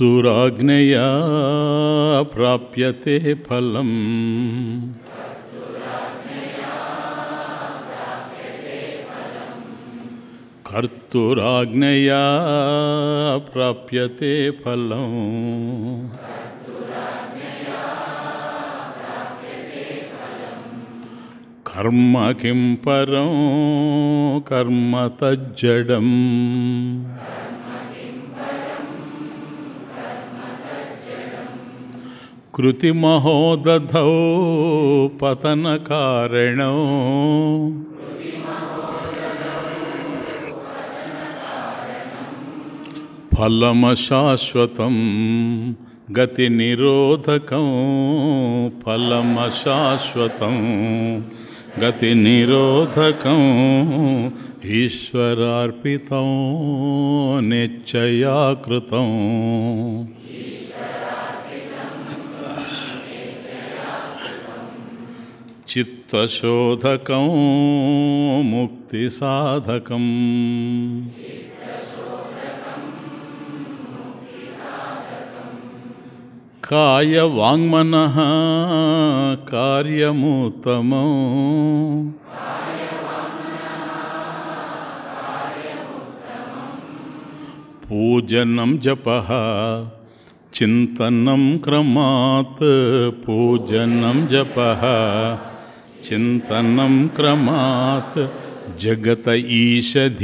तत्तुराग्नया प्राप्यते फलम् कर्तुराग्नया प्राप्यते फलम् कर्म किं परं कर्म तज्जडम् कृतिमहोदधौ पतनकारिणौ फलमशाश्वतं गतिनिरोधकं फलमशाश्वतं गतिनिरोधकं ईश्वरार्पितं निश्चया कृतम् मुक्ति साधक मुक्तिसाधकम् कायवाङ्मनः कार्यमुत्तमो पूजनं जपः चिन्तनं क्रमात् पूजनं जपः चिन्तनं क्रमा जगत ईषधीयुक्तसेवनौ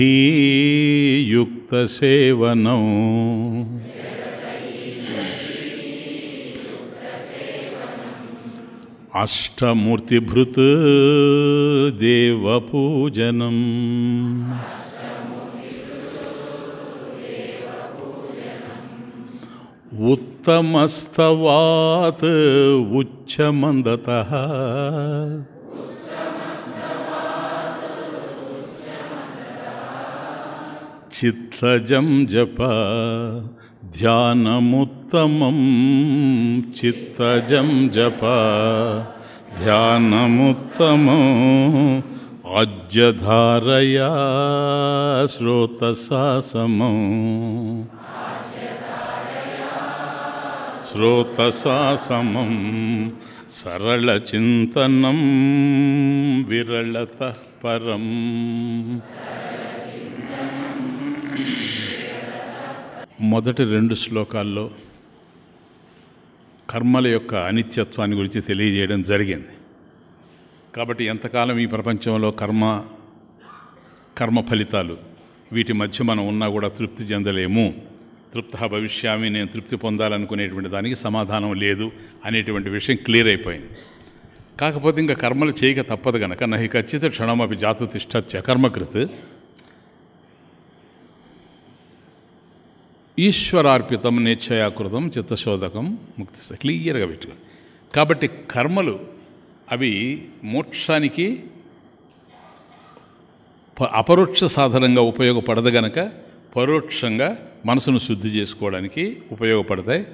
अष्टमूर्तिभृत् देवपूजनम् उत्तमस्तवात् उच्चमन्दतः चित्तजं जप ध्यानमुत्तमं चित्तजं जप ध्यानमुत्तमम् आज्यधारया श्रोतसासमो श्रोतसासमं सरलचिन्तनं विरलतः परम् మొదటి రెండు శ్లోకాల్లో కర్మల యొక్క అనిత్యత్వాన్ని గురించి తెలియజేయడం జరిగింది కాబట్టి ఎంతకాలం ఈ ప్రపంచంలో కర్మ కర్మ ఫలితాలు వీటి మధ్య మనం ఉన్నా కూడా తృప్తి చెందలేము తృప్త భవిష్యామి నేను తృప్తి పొందాలనుకునేటువంటి దానికి సమాధానం లేదు అనేటువంటి విషయం క్లియర్ అయిపోయింది కాకపోతే ఇంకా కర్మలు చేయక తప్పదు కనుక నహి ఖచ్చిత క్షణమపి జాతు తిష్టత్య కర్మకృత్ ఈశ్వరార్పితం నిశ్చయాకృతం చిత్తశోధకం ముక్తి క్లియర్గా పెట్టుకో కాబట్టి కర్మలు అవి మోక్షానికి అపరోక్ష సాధనంగా ఉపయోగపడదు గనక పరోక్షంగా మనసును శుద్ధి చేసుకోవడానికి ఉపయోగపడతాయి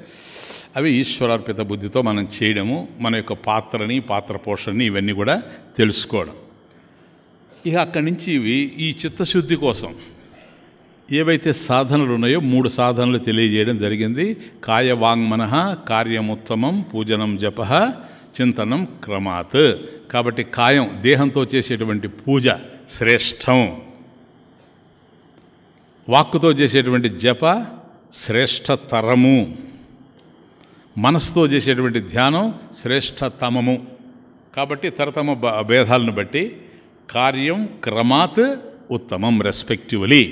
అవి ఈశ్వరార్పిత బుద్ధితో మనం చేయడము మన యొక్క పాత్రని పాత్ర పోషణని ఇవన్నీ కూడా తెలుసుకోవడం ఇక అక్కడి నుంచి ఇవి ఈ చిత్తశుద్ధి కోసం ఏవైతే సాధనలు ఉన్నాయో మూడు సాధనలు తెలియజేయడం జరిగింది కాయవాంగ్మన కార్యముత్తమం పూజనం జప చింతనం క్రమాత్ కాబట్టి కాయం దేహంతో చేసేటువంటి పూజ శ్రేష్టం వాక్కుతో చేసేటువంటి జప శ్రేష్టతరము మనస్సుతో చేసేటువంటి ధ్యానం శ్రేష్టతమము కాబట్టి తరతమ భేదాలను బట్టి కార్యం క్రమాత్ ఉత్తమం రెస్పెక్టివ్లీ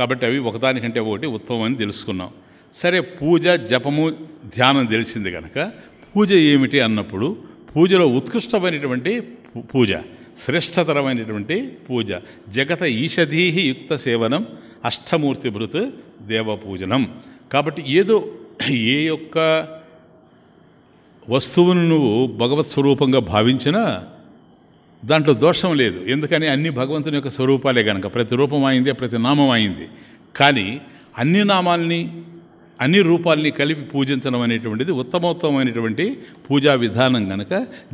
కాబట్టి అవి ఒకదానికంటే ఒకటి ఉత్తమం అని తెలుసుకున్నాం సరే పూజ జపము ధ్యానం తెలిసింది కనుక పూజ ఏమిటి అన్నప్పుడు పూజలో ఉత్కృష్టమైనటువంటి పూజ శ్రేష్టతరమైనటువంటి పూజ జగత ఈషధీహి యుక్త సేవనం అష్టమూర్తి భృత్ దేవపూజనం కాబట్టి ఏదో ఏ యొక్క వస్తువును నువ్వు భగవత్ స్వరూపంగా భావించినా దాంట్లో దోషం లేదు ఎందుకని అన్ని భగవంతుని యొక్క స్వరూపాలే కనుక ప్రతి రూపం అయింది ప్రతి నామం అయింది కానీ అన్ని నామాల్ని అన్ని రూపాల్ని కలిపి పూజించడం అనేటువంటిది ఉత్తమోత్తమైనటువంటి పూజా విధానం కనుక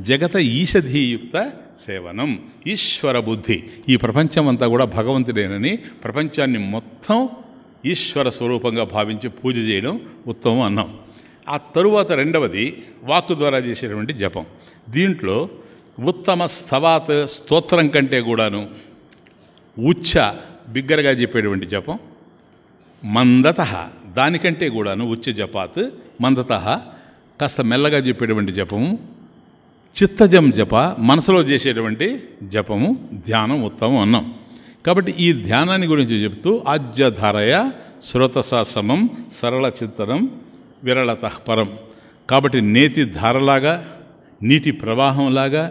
జగత ఈషధీయుక్త సేవనం ఈశ్వర బుద్ధి ఈ ప్రపంచం అంతా కూడా భగవంతుడేనని ప్రపంచాన్ని మొత్తం ఈశ్వర స్వరూపంగా భావించి పూజ చేయడం ఉత్తమం అన్నాం ఆ తరువాత రెండవది వాక్కు ద్వారా చేసేటువంటి జపం దీంట్లో ఉత్తమ స్థవాత్ స్తోత్రం కంటే కూడాను ఉచ్చ బిగ్గరగా చెప్పేటువంటి జపం మందత దానికంటే కూడాను ఉచ్చ జపాత్ మందత కాస్త మెల్లగా చెప్పేటువంటి జపము చిత్తజం జప మనసులో చేసేటువంటి జపము ధ్యానం ఉత్తమం అన్నాం కాబట్టి ఈ ధ్యానాన్ని గురించి చెప్తూ ఆజ్యధారయ శ్రోతస సమం సరళ చిత్తనం విరళత పరం కాబట్టి నేతి ధారలాగా నీటి ప్రవాహంలాగా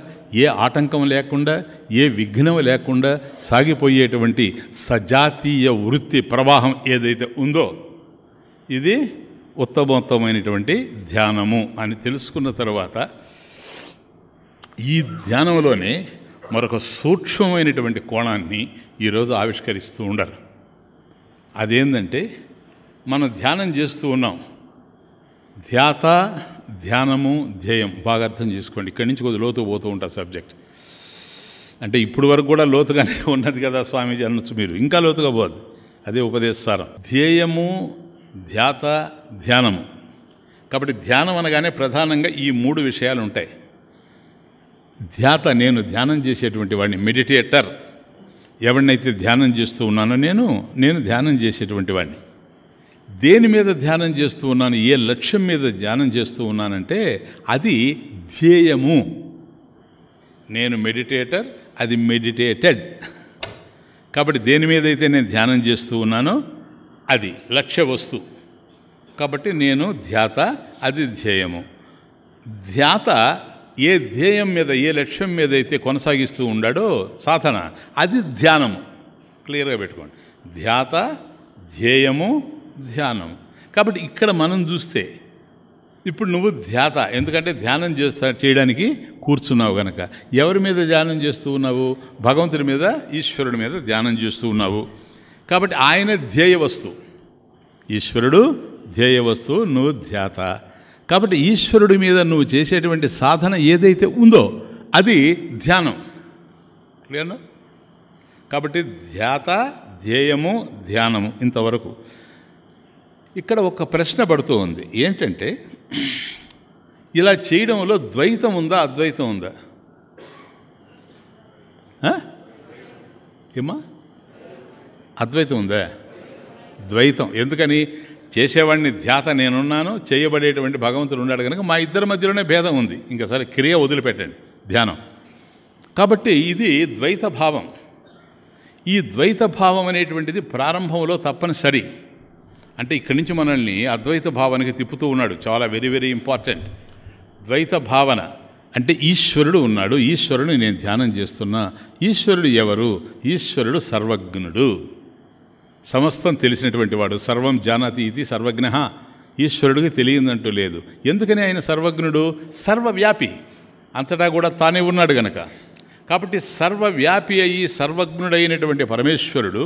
ఏ ఆటంకం లేకుండా ఏ విఘ్నం లేకుండా సాగిపోయేటువంటి సజాతీయ వృత్తి ప్రవాహం ఏదైతే ఉందో ఇది ఉత్తమోత్తమైనటువంటి ధ్యానము అని తెలుసుకున్న తర్వాత ఈ ధ్యానంలోనే మరొక సూక్ష్మమైనటువంటి కోణాన్ని ఈరోజు ఆవిష్కరిస్తూ ఉండరు అదేంటంటే మనం ధ్యానం చేస్తూ ఉన్నాం ధ్యాత ధ్యానము ధ్యేయం బాగా అర్థం చేసుకోండి ఇక్కడి నుంచి కొద్ది లోతు పోతూ ఉంటుంది సబ్జెక్ట్ అంటే ఇప్పుడు వరకు కూడా లోతుగానే ఉన్నది కదా స్వామీజీ అనొచ్చు మీరు ఇంకా లోతుగా పోదు అదే ఉపదేశారం ధ్యేయము ధ్యాత ధ్యానము కాబట్టి ధ్యానం అనగానే ప్రధానంగా ఈ మూడు విషయాలు ఉంటాయి ధ్యాత నేను ధ్యానం చేసేటువంటి వాడిని మెడిటేటర్ ఎవరినైతే ధ్యానం చేస్తూ ఉన్నానో నేను నేను ధ్యానం చేసేటువంటి వాడిని దేని మీద ధ్యానం చేస్తూ ఉన్నాను ఏ లక్ష్యం మీద ధ్యానం చేస్తూ ఉన్నానంటే అది ధ్యేయము నేను మెడిటేటర్ అది మెడిటేటెడ్ కాబట్టి దేని మీద అయితే నేను ధ్యానం చేస్తూ ఉన్నానో అది లక్ష్య వస్తు కాబట్టి నేను ధ్యాత అది ధ్యేయము ధ్యాత ఏ ధ్యేయం మీద ఏ లక్ష్యం మీద అయితే కొనసాగిస్తూ ఉండాడో సాధన అది ధ్యానము క్లియర్గా పెట్టుకోండి ధ్యాత ధ్యేయము ధ్యానం కాబట్టి ఇక్కడ మనం చూస్తే ఇప్పుడు నువ్వు ధ్యాత ఎందుకంటే ధ్యానం చేస్తా చేయడానికి కూర్చున్నావు గనక ఎవరి మీద ధ్యానం చేస్తూ ఉన్నావు భగవంతుడి మీద ఈశ్వరుడి మీద ధ్యానం చేస్తూ ఉన్నావు కాబట్టి ఆయన ధ్యేయ వస్తువు ఈశ్వరుడు ధ్యేయ వస్తువు నువ్వు ధ్యాత కాబట్టి ఈశ్వరుడి మీద నువ్వు చేసేటువంటి సాధన ఏదైతే ఉందో అది ధ్యానం క్లియర్ కాబట్టి ధ్యాత ధ్యేయము ధ్యానము ఇంతవరకు ఇక్కడ ఒక ప్రశ్న పడుతూ ఉంది ఏంటంటే ఇలా చేయడంలో ద్వైతం ఉందా అద్వైతం ఉందా ఏమా అద్వైతం ఉందా ద్వైతం ఎందుకని చేసేవాడిని ధ్యాత నేనున్నాను చేయబడేటువంటి భగవంతుడు ఉన్నాడు కనుక మా ఇద్దరి మధ్యలోనే భేదం ఉంది ఇంకా సరే క్రియ వదిలిపెట్టండి ధ్యానం కాబట్టి ఇది ద్వైత భావం ఈ ద్వైత భావం అనేటువంటిది ప్రారంభంలో తప్పనిసరి అంటే ఇక్కడి నుంచి మనల్ని అద్వైత భావనకి తిప్పుతూ ఉన్నాడు చాలా వెరీ వెరీ ఇంపార్టెంట్ ద్వైత భావన అంటే ఈశ్వరుడు ఉన్నాడు ఈశ్వరుని నేను ధ్యానం చేస్తున్నా ఈశ్వరుడు ఎవరు ఈశ్వరుడు సర్వజ్ఞుడు సమస్తం తెలిసినటువంటి వాడు సర్వం జానాతి ఇది సర్వజ్ఞ ఈశ్వరుడికి తెలియదంటూ లేదు ఎందుకని ఆయన సర్వజ్ఞుడు సర్వవ్యాపి అంతటా కూడా తానే ఉన్నాడు గనక కాబట్టి సర్వవ్యాపి అయి సర్వజ్ఞుడైనటువంటి పరమేశ్వరుడు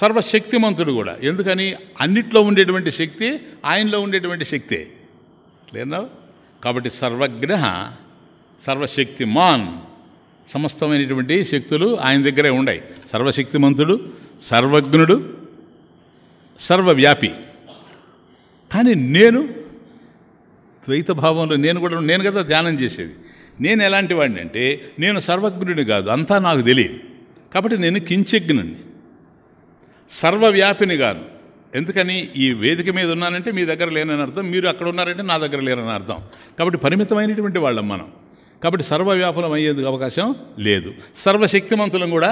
సర్వశక్తిమంతుడు కూడా ఎందుకని అన్నిట్లో ఉండేటువంటి శక్తి ఆయనలో ఉండేటువంటి శక్తే లేదా కాబట్టి సర్వగ్రహ సర్వశక్తిమాన్ సమస్తమైనటువంటి శక్తులు ఆయన దగ్గరే ఉన్నాయి సర్వశక్తిమంతుడు సర్వజ్ఞుడు సర్వవ్యాపి కానీ నేను ద్వైత భావంలో నేను కూడా నేను కదా ధ్యానం చేసేది నేను ఎలాంటి వాడిని అంటే నేను సర్వజ్ఞుడిని కాదు అంతా నాకు తెలియదు కాబట్టి నేను కించజ్ఞుని సర్వవ్యాపినిగాను ఎందుకని ఈ వేదిక మీద ఉన్నానంటే మీ దగ్గర లేనని అర్థం మీరు అక్కడ ఉన్నారంటే నా దగ్గర లేనని అర్థం కాబట్టి పరిమితమైనటువంటి వాళ్ళం మనం కాబట్టి సర్వవ్యాపనం అయ్యేందుకు అవకాశం లేదు సర్వశక్తిమంతులం కూడా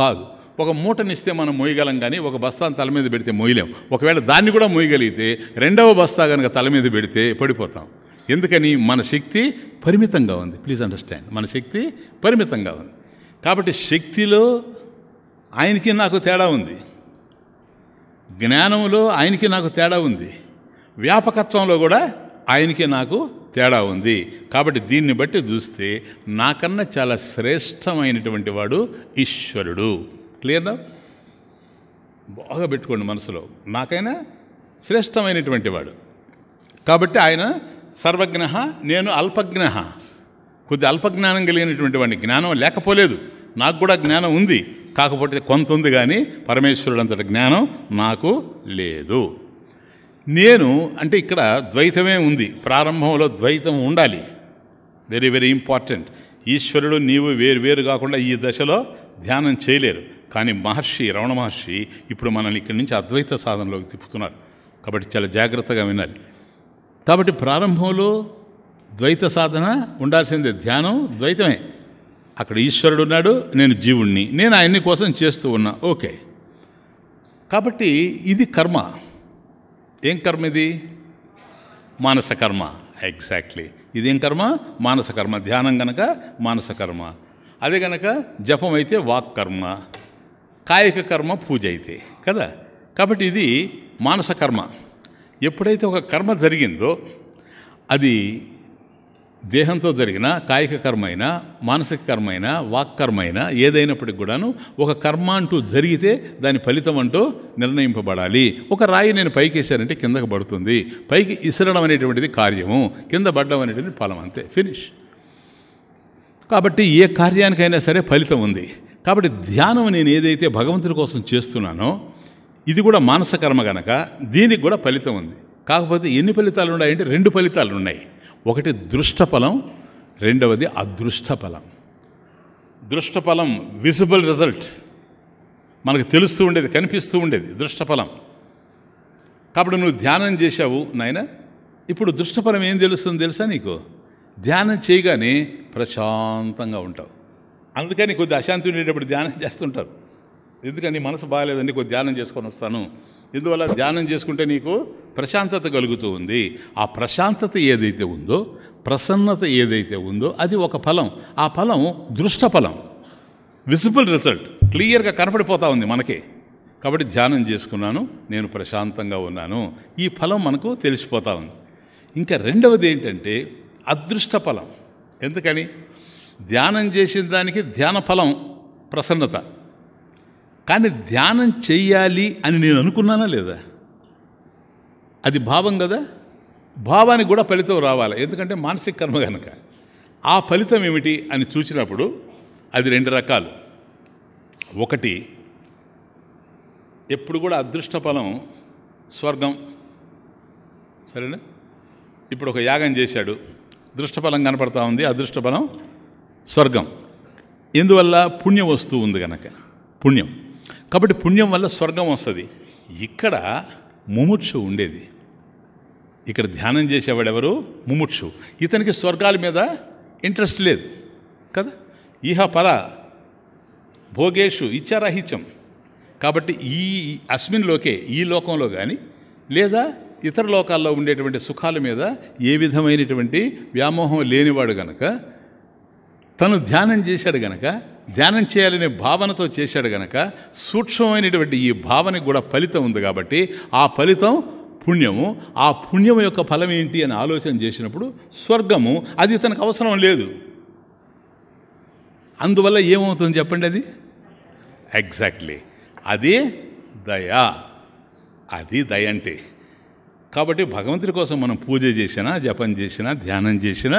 కాదు ఒక మూటనిస్తే మనం మోయగలం కానీ ఒక బస్తాను తల మీద పెడితే మోయలేం ఒకవేళ దాన్ని కూడా మోయగలిగితే రెండవ బస్తా కనుక తల మీద పెడితే పడిపోతాం ఎందుకని మన శక్తి పరిమితంగా ఉంది ప్లీజ్ అండర్స్టాండ్ మన శక్తి పరిమితంగా ఉంది కాబట్టి శక్తిలో ఆయనకి నాకు తేడా ఉంది జ్ఞానంలో ఆయనకి నాకు తేడా ఉంది వ్యాపకత్వంలో కూడా ఆయనకి నాకు తేడా ఉంది కాబట్టి దీన్ని బట్టి చూస్తే నాకన్నా చాలా శ్రేష్టమైనటువంటి వాడు ఈశ్వరుడు క్లియర్దా బాగా పెట్టుకోండి మనసులో నాకైనా శ్రేష్టమైనటువంటి వాడు కాబట్టి ఆయన సర్వజ్ఞ నేను అల్పజ్ఞ కొద్ది అల్పజ్ఞానం కలిగినటువంటి వాడిని జ్ఞానం లేకపోలేదు నాకు కూడా జ్ఞానం ఉంది కాకపోతే కొంత ఉంది కానీ పరమేశ్వరుడు అంతటి జ్ఞానం నాకు లేదు నేను అంటే ఇక్కడ ద్వైతమే ఉంది ప్రారంభంలో ద్వైతం ఉండాలి వెరీ వెరీ ఇంపార్టెంట్ ఈశ్వరుడు నీవు వేరు వేరు కాకుండా ఈ దశలో ధ్యానం చేయలేరు కానీ మహర్షి రమణ మహర్షి ఇప్పుడు మనల్ని ఇక్కడి నుంచి అద్వైత సాధనలోకి తిప్పుతున్నారు కాబట్టి చాలా జాగ్రత్తగా వినాలి కాబట్టి ప్రారంభంలో ద్వైత సాధన ఉండాల్సిందే ధ్యానం ద్వైతమే అక్కడ ఈశ్వరుడు ఉన్నాడు నేను జీవుణ్ణి నేను ఆయన్ని కోసం చేస్తూ ఉన్నా ఓకే కాబట్టి ఇది కర్మ ఏం కర్మ ఇది మానస కర్మ ఎగ్జాక్ట్లీ ఇదేం కర్మ మానస కర్మ ధ్యానం గనక మానస కర్మ అదే గనక జపం అయితే వాక్ కర్మ కాయక కర్మ పూజ అయితే కదా కాబట్టి ఇది మానస కర్మ ఎప్పుడైతే ఒక కర్మ జరిగిందో అది దేహంతో జరిగిన కాయిక కర్మ అయినా మానసిక కర్మ అయినా కర్మ అయినా ఏదైనప్పటికి కూడాను ఒక కర్మ అంటూ జరిగితే దాని ఫలితం అంటూ నిర్ణయింపబడాలి ఒక రాయి నేను పైకేశానంటే కిందకు పడుతుంది పైకి ఇసరడం అనేటువంటిది కార్యము కింద పడడం అనేటువంటిది ఫలం అంతే ఫినిష్ కాబట్టి ఏ కార్యానికైనా సరే ఫలితం ఉంది కాబట్టి ధ్యానం నేను ఏదైతే భగవంతుడి కోసం చేస్తున్నానో ఇది కూడా మానసకర్మ గనక దీనికి కూడా ఫలితం ఉంది కాకపోతే ఎన్ని ఫలితాలు ఉన్నాయంటే రెండు ఫలితాలు ఉన్నాయి ఒకటి దృష్టఫలం రెండవది అదృష్టఫలం దృష్టఫలం విజిబుల్ రిజల్ట్ మనకు తెలుస్తూ ఉండేది కనిపిస్తూ ఉండేది దృష్టఫలం కాబట్టి నువ్వు ధ్యానం చేశావు నాయన ఇప్పుడు దృష్టఫలం ఏం తెలుస్తుంది తెలుసా నీకు ధ్యానం చేయగానే ప్రశాంతంగా ఉంటావు అందుకని కొద్ది అశాంతి ఉండేటప్పుడు ధ్యానం చేస్తుంటారు ఎందుకని మనసు బాగాలేదండి కొద్ది ధ్యానం చేసుకొని వస్తాను ఇందువల్ల ధ్యానం చేసుకుంటే నీకు ప్రశాంతత కలుగుతూ ఉంది ఆ ప్రశాంతత ఏదైతే ఉందో ప్రసన్నత ఏదైతే ఉందో అది ఒక ఫలం ఆ ఫలం దృష్ట ఫలం విజిబుల్ రిజల్ట్ క్లియర్గా కనపడిపోతూ ఉంది మనకి కాబట్టి ధ్యానం చేసుకున్నాను నేను ప్రశాంతంగా ఉన్నాను ఈ ఫలం మనకు తెలిసిపోతూ ఉంది ఇంకా రెండవది ఏంటంటే అదృష్ట ఫలం ఎందుకని ధ్యానం చేసిన దానికి ధ్యాన ఫలం ప్రసన్నత కానీ ధ్యానం చెయ్యాలి అని నేను అనుకున్నానా లేదా అది భావం కదా భావానికి కూడా ఫలితం రావాలి ఎందుకంటే మానసిక కర్మ కనుక ఆ ఫలితం ఏమిటి అని చూసినప్పుడు అది రెండు రకాలు ఒకటి ఎప్పుడు కూడా అదృష్ట ఫలం స్వర్గం సరేనా ఇప్పుడు ఒక యాగం చేశాడు దృష్టఫలం కనపడతా ఉంది అదృష్టఫలం స్వర్గం ఎందువల్ల పుణ్యం వస్తూ ఉంది కనుక పుణ్యం కాబట్టి పుణ్యం వల్ల స్వర్గం వస్తుంది ఇక్కడ ముముక్షు ఉండేది ఇక్కడ ధ్యానం చేసేవాడు ఎవరు ముముక్షు ఇతనికి స్వర్గాల మీద ఇంట్రెస్ట్ లేదు కదా ఇహ పర భోగేషు ఇచ్చారాహిత్యం కాబట్టి ఈ అస్మిన్ లోకే ఈ లోకంలో కానీ లేదా ఇతర లోకాల్లో ఉండేటువంటి సుఖాల మీద ఏ విధమైనటువంటి వ్యామోహం లేనివాడు గనక తను ధ్యానం చేశాడు గనక ధ్యానం చేయాలనే భావనతో చేశాడు గనక సూక్ష్మమైనటువంటి ఈ భావనకు కూడా ఫలితం ఉంది కాబట్టి ఆ ఫలితం పుణ్యము ఆ పుణ్యం యొక్క ఫలం ఏంటి అని ఆలోచన చేసినప్పుడు స్వర్గము అది ఇతనికి అవసరం లేదు అందువల్ల ఏమవుతుంది చెప్పండి అది ఎగ్జాక్ట్లీ అది దయా అది దయ అంటే కాబట్టి భగవంతుడి కోసం మనం పూజ చేసినా జపం చేసినా ధ్యానం చేసినా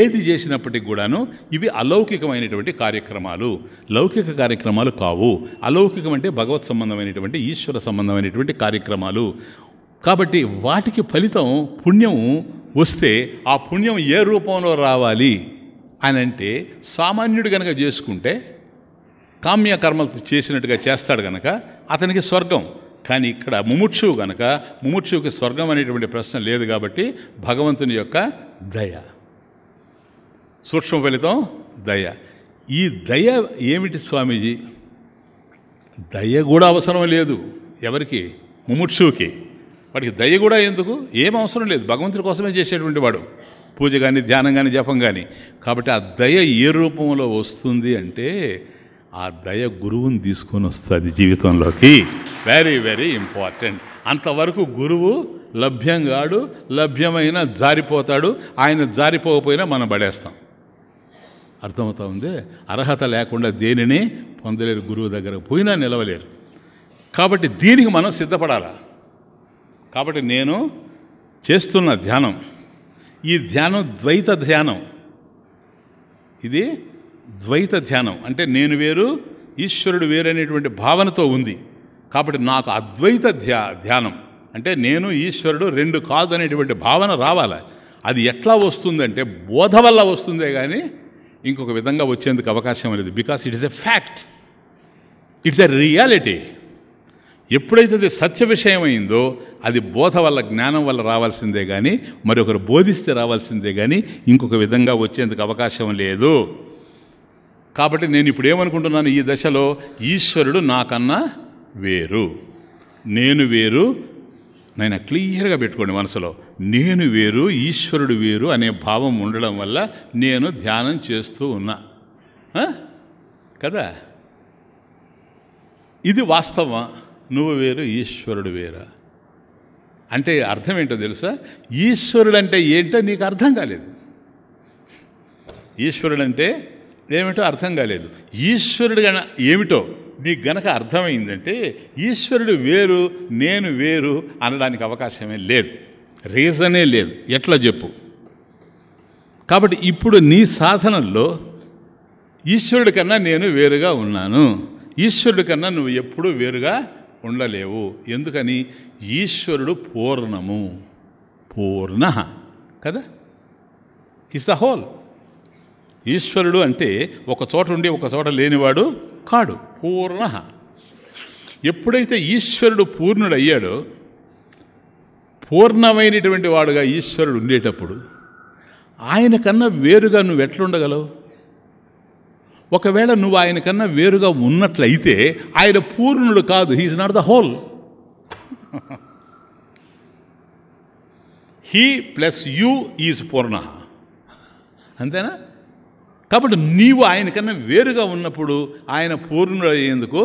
ఏది చేసినప్పటికి కూడాను ఇవి అలౌకికమైనటువంటి కార్యక్రమాలు లౌకిక కార్యక్రమాలు కావు అలౌకికం అంటే భగవత్ సంబంధమైనటువంటి ఈశ్వర సంబంధమైనటువంటి కార్యక్రమాలు కాబట్టి వాటికి ఫలితం పుణ్యం వస్తే ఆ పుణ్యం ఏ రూపంలో రావాలి అని అంటే సామాన్యుడు కనుక చేసుకుంటే కామ్య కర్మలు చేసినట్టుగా చేస్తాడు గనక అతనికి స్వర్గం కానీ ఇక్కడ ముముక్షు గనక ముముక్షువుకి స్వర్గం అనేటువంటి ప్రశ్న లేదు కాబట్టి భగవంతుని యొక్క దయ సూక్ష్మ ఫలితం దయ ఈ దయ ఏమిటి స్వామీజీ దయ కూడా అవసరం లేదు ఎవరికి ముముక్షుకి వాడికి దయ కూడా ఎందుకు ఏం అవసరం లేదు భగవంతుడి కోసమే చేసేటువంటి వాడు పూజ కానీ ధ్యానం కానీ జపం కానీ కాబట్టి ఆ దయ ఏ రూపంలో వస్తుంది అంటే ఆ దయ గురువుని తీసుకొని వస్తుంది జీవితంలోకి వెరీ వెరీ ఇంపార్టెంట్ అంతవరకు గురువు లభ్యంగాడు లభ్యమైన జారిపోతాడు ఆయన జారిపోకపోయినా మనం పడేస్తాం అర్థమవుతా ఉంది అర్హత లేకుండా దేనిని పొందలేరు గురువు దగ్గర పోయినా నిలవలేరు కాబట్టి దీనికి మనం సిద్ధపడాలా కాబట్టి నేను చేస్తున్న ధ్యానం ఈ ధ్యానం ద్వైత ధ్యానం ఇది ద్వైత ధ్యానం అంటే నేను వేరు ఈశ్వరుడు వేరనేటువంటి భావనతో ఉంది కాబట్టి నాకు అద్వైత ధ్యా ధ్యానం అంటే నేను ఈశ్వరుడు రెండు కాదు అనేటువంటి భావన రావాలి అది ఎట్లా వస్తుందంటే బోధ వల్ల వస్తుందే కానీ ఇంకొక విధంగా వచ్చేందుకు అవకాశం లేదు because it is a fact it's a reality ఎప్పుడైతే అది సత్య విషయమైందో అది బోధ వల్ల జ్ఞానం వల్ల రావాల్సిందే కానీ మరొకరు బోధిస్తే రావాల్సిందే కానీ ఇంకొక విధంగా వచ్చేందుకు అవకాశం లేదు కాబట్టి నేను ఇప్పుడు ఏమనుకుంటున్నాను ఈ దశలో ఈశ్వరుడు నాకన్నా వేరు నేను వేరు నేను క్లియర్గా పెట్టుకోండి మనసులో నేను వేరు ఈశ్వరుడు వేరు అనే భావం ఉండడం వల్ల నేను ధ్యానం చేస్తూ ఉన్నా కదా ఇది వాస్తవం నువ్వు వేరు ఈశ్వరుడు వేరా అంటే అర్థం ఏంటో తెలుసా ఈశ్వరుడు అంటే ఏంటో నీకు అర్థం కాలేదు ఈశ్వరుడు అంటే ఏమిటో అర్థం కాలేదు ఈశ్వరుడు ఏమిటో నీకు గనక అర్థమైందంటే ఈశ్వరుడు వేరు నేను వేరు అనడానికి అవకాశమే లేదు రీజనే లేదు ఎట్లా చెప్పు కాబట్టి ఇప్పుడు నీ సాధనల్లో ఈశ్వరుడి కన్నా నేను వేరుగా ఉన్నాను ఈశ్వరుడి కన్నా నువ్వు ఎప్పుడూ వేరుగా ఉండలేవు ఎందుకని ఈశ్వరుడు పూర్ణము పూర్ణ కదా ఇస్ ద హోల్ ఈశ్వరుడు అంటే ఒక చోట ఉండి ఒక చోట లేనివాడు కాడు పూర్ణ ఎప్పుడైతే ఈశ్వరుడు పూర్ణుడయ్యాడో పూర్ణమైనటువంటి వాడుగా ఈశ్వరుడు ఉండేటప్పుడు ఆయన కన్నా వేరుగా నువ్వు ఎట్లుండగలవు ఒకవేళ నువ్వు ఆయన కన్నా వేరుగా ఉన్నట్లయితే ఆయన పూర్ణుడు కాదు he is not the whole he plus you is పూర్ణ అంతేనా కాబట్టి నీవు ఆయనకన్నా వేరుగా ఉన్నప్పుడు ఆయన పూర్ణుడు అయ్యేందుకు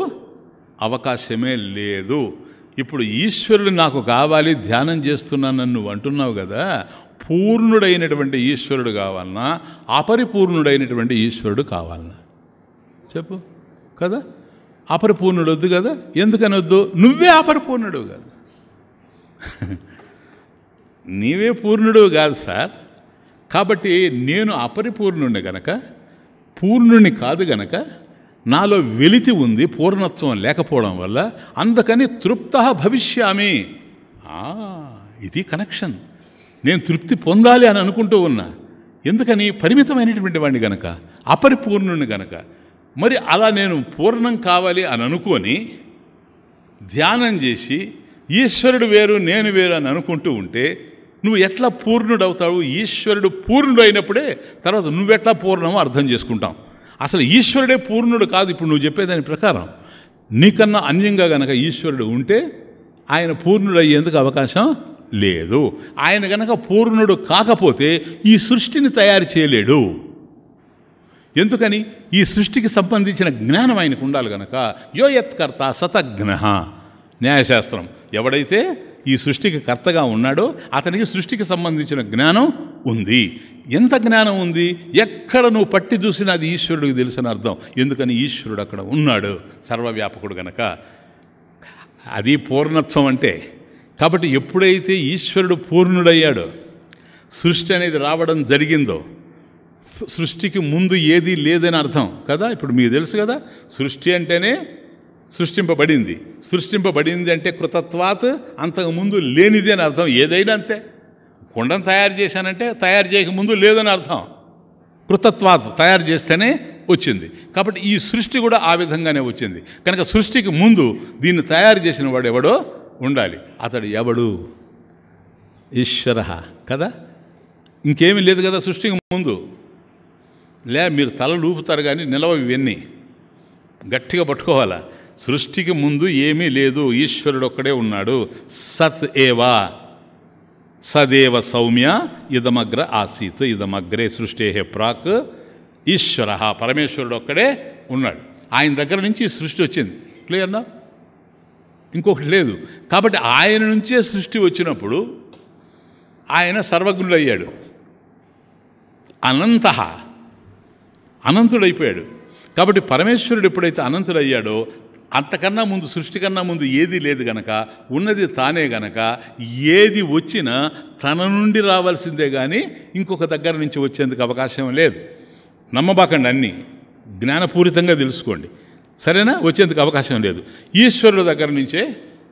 అవకాశమే లేదు ఇప్పుడు ఈశ్వరుడు నాకు కావాలి ధ్యానం చేస్తున్నానని నువ్వు అంటున్నావు కదా పూర్ణుడైనటువంటి ఈశ్వరుడు కావాలన్నా అపరిపూర్ణుడైనటువంటి ఈశ్వరుడు కావాలన్నా చెప్పు కదా అపరిపూర్ణుడు వద్దు కదా ఎందుకని వద్దు నువ్వే అపరిపూర్ణుడు కాదు నీవే పూర్ణుడు కాదు సార్ కాబట్టి నేను అపరిపూర్ణుడిని కనుక పూర్ణుని కాదు గనక నాలో వెలితి ఉంది పూర్ణత్వం లేకపోవడం వల్ల అందుకని తృప్త భవిష్యామి ఇది కనెక్షన్ నేను తృప్తి పొందాలి అని అనుకుంటూ ఉన్నా ఎందుకని పరిమితమైనటువంటి వాడిని గనక అపరిపూర్ణుని గనక మరి అలా నేను పూర్ణం కావాలి అని అనుకొని ధ్యానం చేసి ఈశ్వరుడు వేరు నేను వేరు అని అనుకుంటూ ఉంటే నువ్వు ఎట్లా పూర్ణుడవుతావు ఈశ్వరుడు పూర్ణుడు అయినప్పుడే తర్వాత నువ్వెట్లా పూర్ణమో అర్థం చేసుకుంటాం అసలు ఈశ్వరుడే పూర్ణుడు కాదు ఇప్పుడు నువ్వు చెప్పేదాని ప్రకారం నీకన్నా అన్యంగా గనక ఈశ్వరుడు ఉంటే ఆయన పూర్ణుడు అయ్యేందుకు అవకాశం లేదు ఆయన గనక పూర్ణుడు కాకపోతే ఈ సృష్టిని తయారు చేయలేడు ఎందుకని ఈ సృష్టికి సంబంధించిన జ్ఞానం ఆయనకు ఉండాలి గనక యోయత్కర్త సతజ్ఞ న్యాయశాస్త్రం ఎవడైతే ఈ సృష్టికి కర్తగా ఉన్నాడో అతనికి సృష్టికి సంబంధించిన జ్ఞానం ఉంది ఎంత జ్ఞానం ఉంది ఎక్కడ నువ్వు పట్టి చూసినా అది ఈశ్వరుడికి తెలిసిన అర్థం ఎందుకని ఈశ్వరుడు అక్కడ ఉన్నాడు సర్వవ్యాపకుడు గనక అది పూర్ణత్వం అంటే కాబట్టి ఎప్పుడైతే ఈశ్వరుడు పూర్ణుడయ్యాడో సృష్టి అనేది రావడం జరిగిందో సృష్టికి ముందు ఏది లేదని అర్థం కదా ఇప్పుడు మీకు తెలుసు కదా సృష్టి అంటేనే సృష్టింపబడింది సృష్టింపబడింది అంటే కృతత్వాత్ అంతకుముందు లేనిది అని అర్థం ఏదైనా అంతే కుండను తయారు చేశానంటే తయారు చేయకముందు లేదని అర్థం కృతత్వాత్ తయారు చేస్తేనే వచ్చింది కాబట్టి ఈ సృష్టి కూడా ఆ విధంగానే వచ్చింది కనుక సృష్టికి ముందు దీన్ని తయారు చేసిన వాడు ఎవడో ఉండాలి అతడు ఎవడు ఈశ్వర కదా ఇంకేమీ లేదు కదా సృష్టికి ముందు లే మీరు తల లూపుతారు కానీ నిలవ ఇవన్నీ గట్టిగా పట్టుకోవాలా సృష్టికి ముందు ఏమీ లేదు ఈశ్వరుడు ఒక్కడే ఉన్నాడు సత్ ఏవా సదేవ సౌమ్య ఇదమగ్ర ఆసీత్ ఇదమగ్రే సృష్టే ప్రాక్ ఈశ్వర పరమేశ్వరుడు ఒక్కడే ఉన్నాడు ఆయన దగ్గర నుంచి సృష్టి వచ్చింది క్లియర్నా ఇంకొకటి లేదు కాబట్టి ఆయన నుంచే సృష్టి వచ్చినప్పుడు ఆయన సర్వజ్ఞుడయ్యాడు అనంత అనంతుడైపోయాడు కాబట్టి పరమేశ్వరుడు ఎప్పుడైతే అనంతుడయ్యాడో అంతకన్నా ముందు సృష్టి కన్నా ముందు ఏది లేదు గనక ఉన్నది తానే గనక ఏది వచ్చినా తన నుండి రావాల్సిందే కానీ ఇంకొక దగ్గర నుంచి వచ్చేందుకు అవకాశం లేదు నమ్మబాకండి అన్నీ జ్ఞానపూరితంగా తెలుసుకోండి సరేనా వచ్చేందుకు అవకాశం లేదు ఈశ్వరుడు దగ్గర నుంచే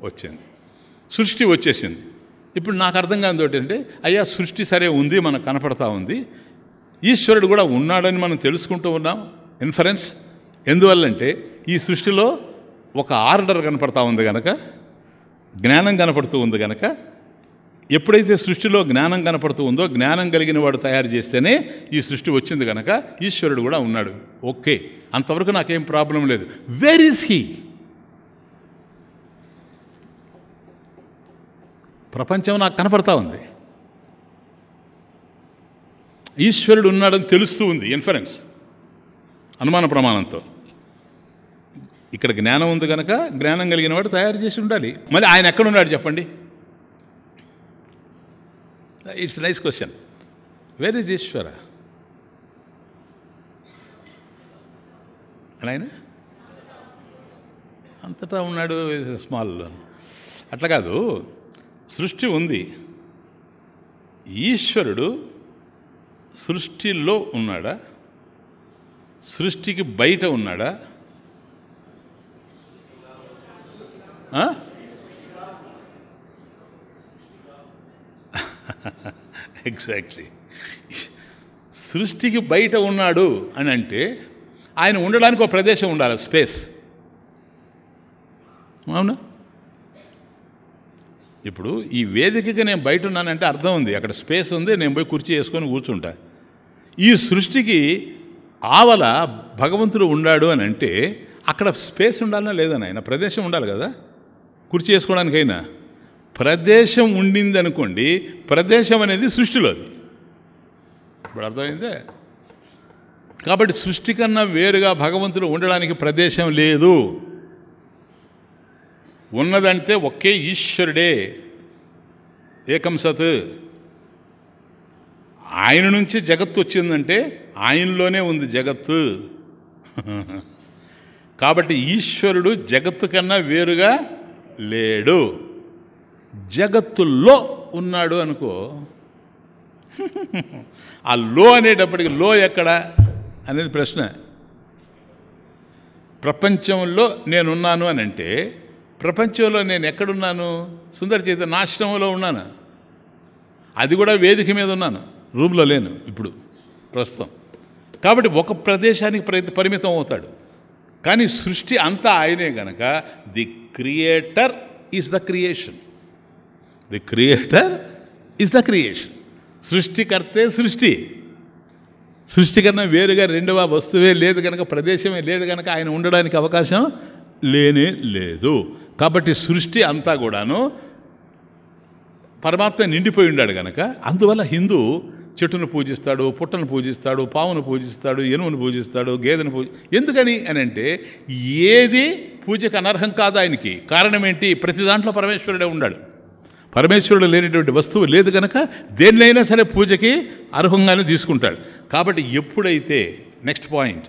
వచ్చింది సృష్టి వచ్చేసింది ఇప్పుడు నాకు అర్థం కాని ఏంటంటే అయ్యా సృష్టి సరే ఉంది మనకు కనపడతా ఉంది ఈశ్వరుడు కూడా ఉన్నాడని మనం తెలుసుకుంటూ ఉన్నాం ఇన్ఫరెన్స్ ఎందువల్లంటే ఈ సృష్టిలో ఒక ఆర్డర్ కనపడతా ఉంది కనుక జ్ఞానం కనపడుతూ ఉంది కనుక ఎప్పుడైతే సృష్టిలో జ్ఞానం కనపడుతూ ఉందో జ్ఞానం కలిగిన వాడు తయారు చేస్తేనే ఈ సృష్టి వచ్చింది కనుక ఈశ్వరుడు కూడా ఉన్నాడు ఓకే అంతవరకు నాకేం ప్రాబ్లం లేదు వేర్ ఈజ్ హీ ప్రపంచం నాకు కనపడతా ఉంది ఈశ్వరుడు ఉన్నాడని తెలుస్తూ ఉంది ఇన్ఫరెన్స్ అనుమాన ప్రమాణంతో ఇక్కడ జ్ఞానం ఉంది కనుక జ్ఞానం కలిగిన వాడు తయారు చేసి ఉండాలి మళ్ళీ ఆయన ఎక్కడున్నాడు చెప్పండి it's nice question where is Ishwara ఆయన అంతటా ఉన్నాడు స్మాల్ అట్లా కాదు సృష్టి ఉంది ఈశ్వరుడు సృష్టిలో ఉన్నాడా సృష్టికి బయట ఉన్నాడా ఎగ్జాక్ట్లీ సృష్టికి బయట ఉన్నాడు అని అంటే ఆయన ఉండడానికి ఒక ప్రదేశం ఉండాలి స్పేస్ అవునా ఇప్పుడు ఈ వేదికగా నేను బయట ఉన్నానంటే అర్థం ఉంది అక్కడ స్పేస్ ఉంది నేను పోయి కుర్చీ వేసుకొని కూర్చుంటా ఈ సృష్టికి ఆవల భగవంతుడు ఉన్నాడు అని అంటే అక్కడ స్పేస్ ఉండాలన్నా లేదని ఆయన ప్రదేశం ఉండాలి కదా కుర్చీ వేసుకోవడానికైనా ప్రదేశం ఉండింది అనుకోండి ప్రదేశం అనేది సృష్టిలో ఇప్పుడు అర్థమైందే కాబట్టి సృష్టి కన్నా వేరుగా భగవంతుడు ఉండడానికి ప్రదేశం లేదు ఉన్నదంటే ఒకే ఈశ్వరుడే ఏకం సత్ ఆయన నుంచి జగత్తు వచ్చిందంటే ఆయనలోనే ఉంది జగత్తు కాబట్టి ఈశ్వరుడు జగత్తు కన్నా వేరుగా లేడు జగత్తులో ఉన్నాడు అనుకో ఆ లో అనేటప్పటికి లో ఎక్కడ అనేది ప్రశ్న ప్రపంచంలో నేనున్నాను అని అంటే ప్రపంచంలో నేను ఎక్కడున్నాను సుందర చేత నాశ్రమంలో ఉన్నాను అది కూడా వేదిక మీద ఉన్నాను రూమ్లో లేను ఇప్పుడు ప్రస్తుతం కాబట్టి ఒక ప్రదేశానికి పరిమితం అవుతాడు కానీ సృష్టి అంతా ఆయనే గనక the creator is the creation the creator is the creation సృష్టికర్తే సృష్టి సృష్టి కన్నా వేరుగా రెండవ వస్తువే లేదు కనుక ప్రదేశమే లేదు కనుక ఆయన ఉండడానికి అవకాశం లేనే లేదు కాబట్టి సృష్టి అంతా కూడాను పరమాత్మ నిండిపోయి ఉన్నాడు కనుక అందువల్ల హిందూ చెట్టును పూజిస్తాడు పుట్టను పూజిస్తాడు పావును పూజిస్తాడు ఎనువును పూజిస్తాడు గేదెను పూజ ఎందుకని అని అంటే ఏది పూజకు అనర్హం కాదు ఆయనకి కారణం ఏంటి ప్రతి దాంట్లో పరమేశ్వరుడే ఉన్నాడు పరమేశ్వరుడు లేనిటువంటి వస్తువు లేదు కనుక దేన్నైనా సరే పూజకి అర్హంగానే తీసుకుంటాడు కాబట్టి ఎప్పుడైతే నెక్స్ట్ పాయింట్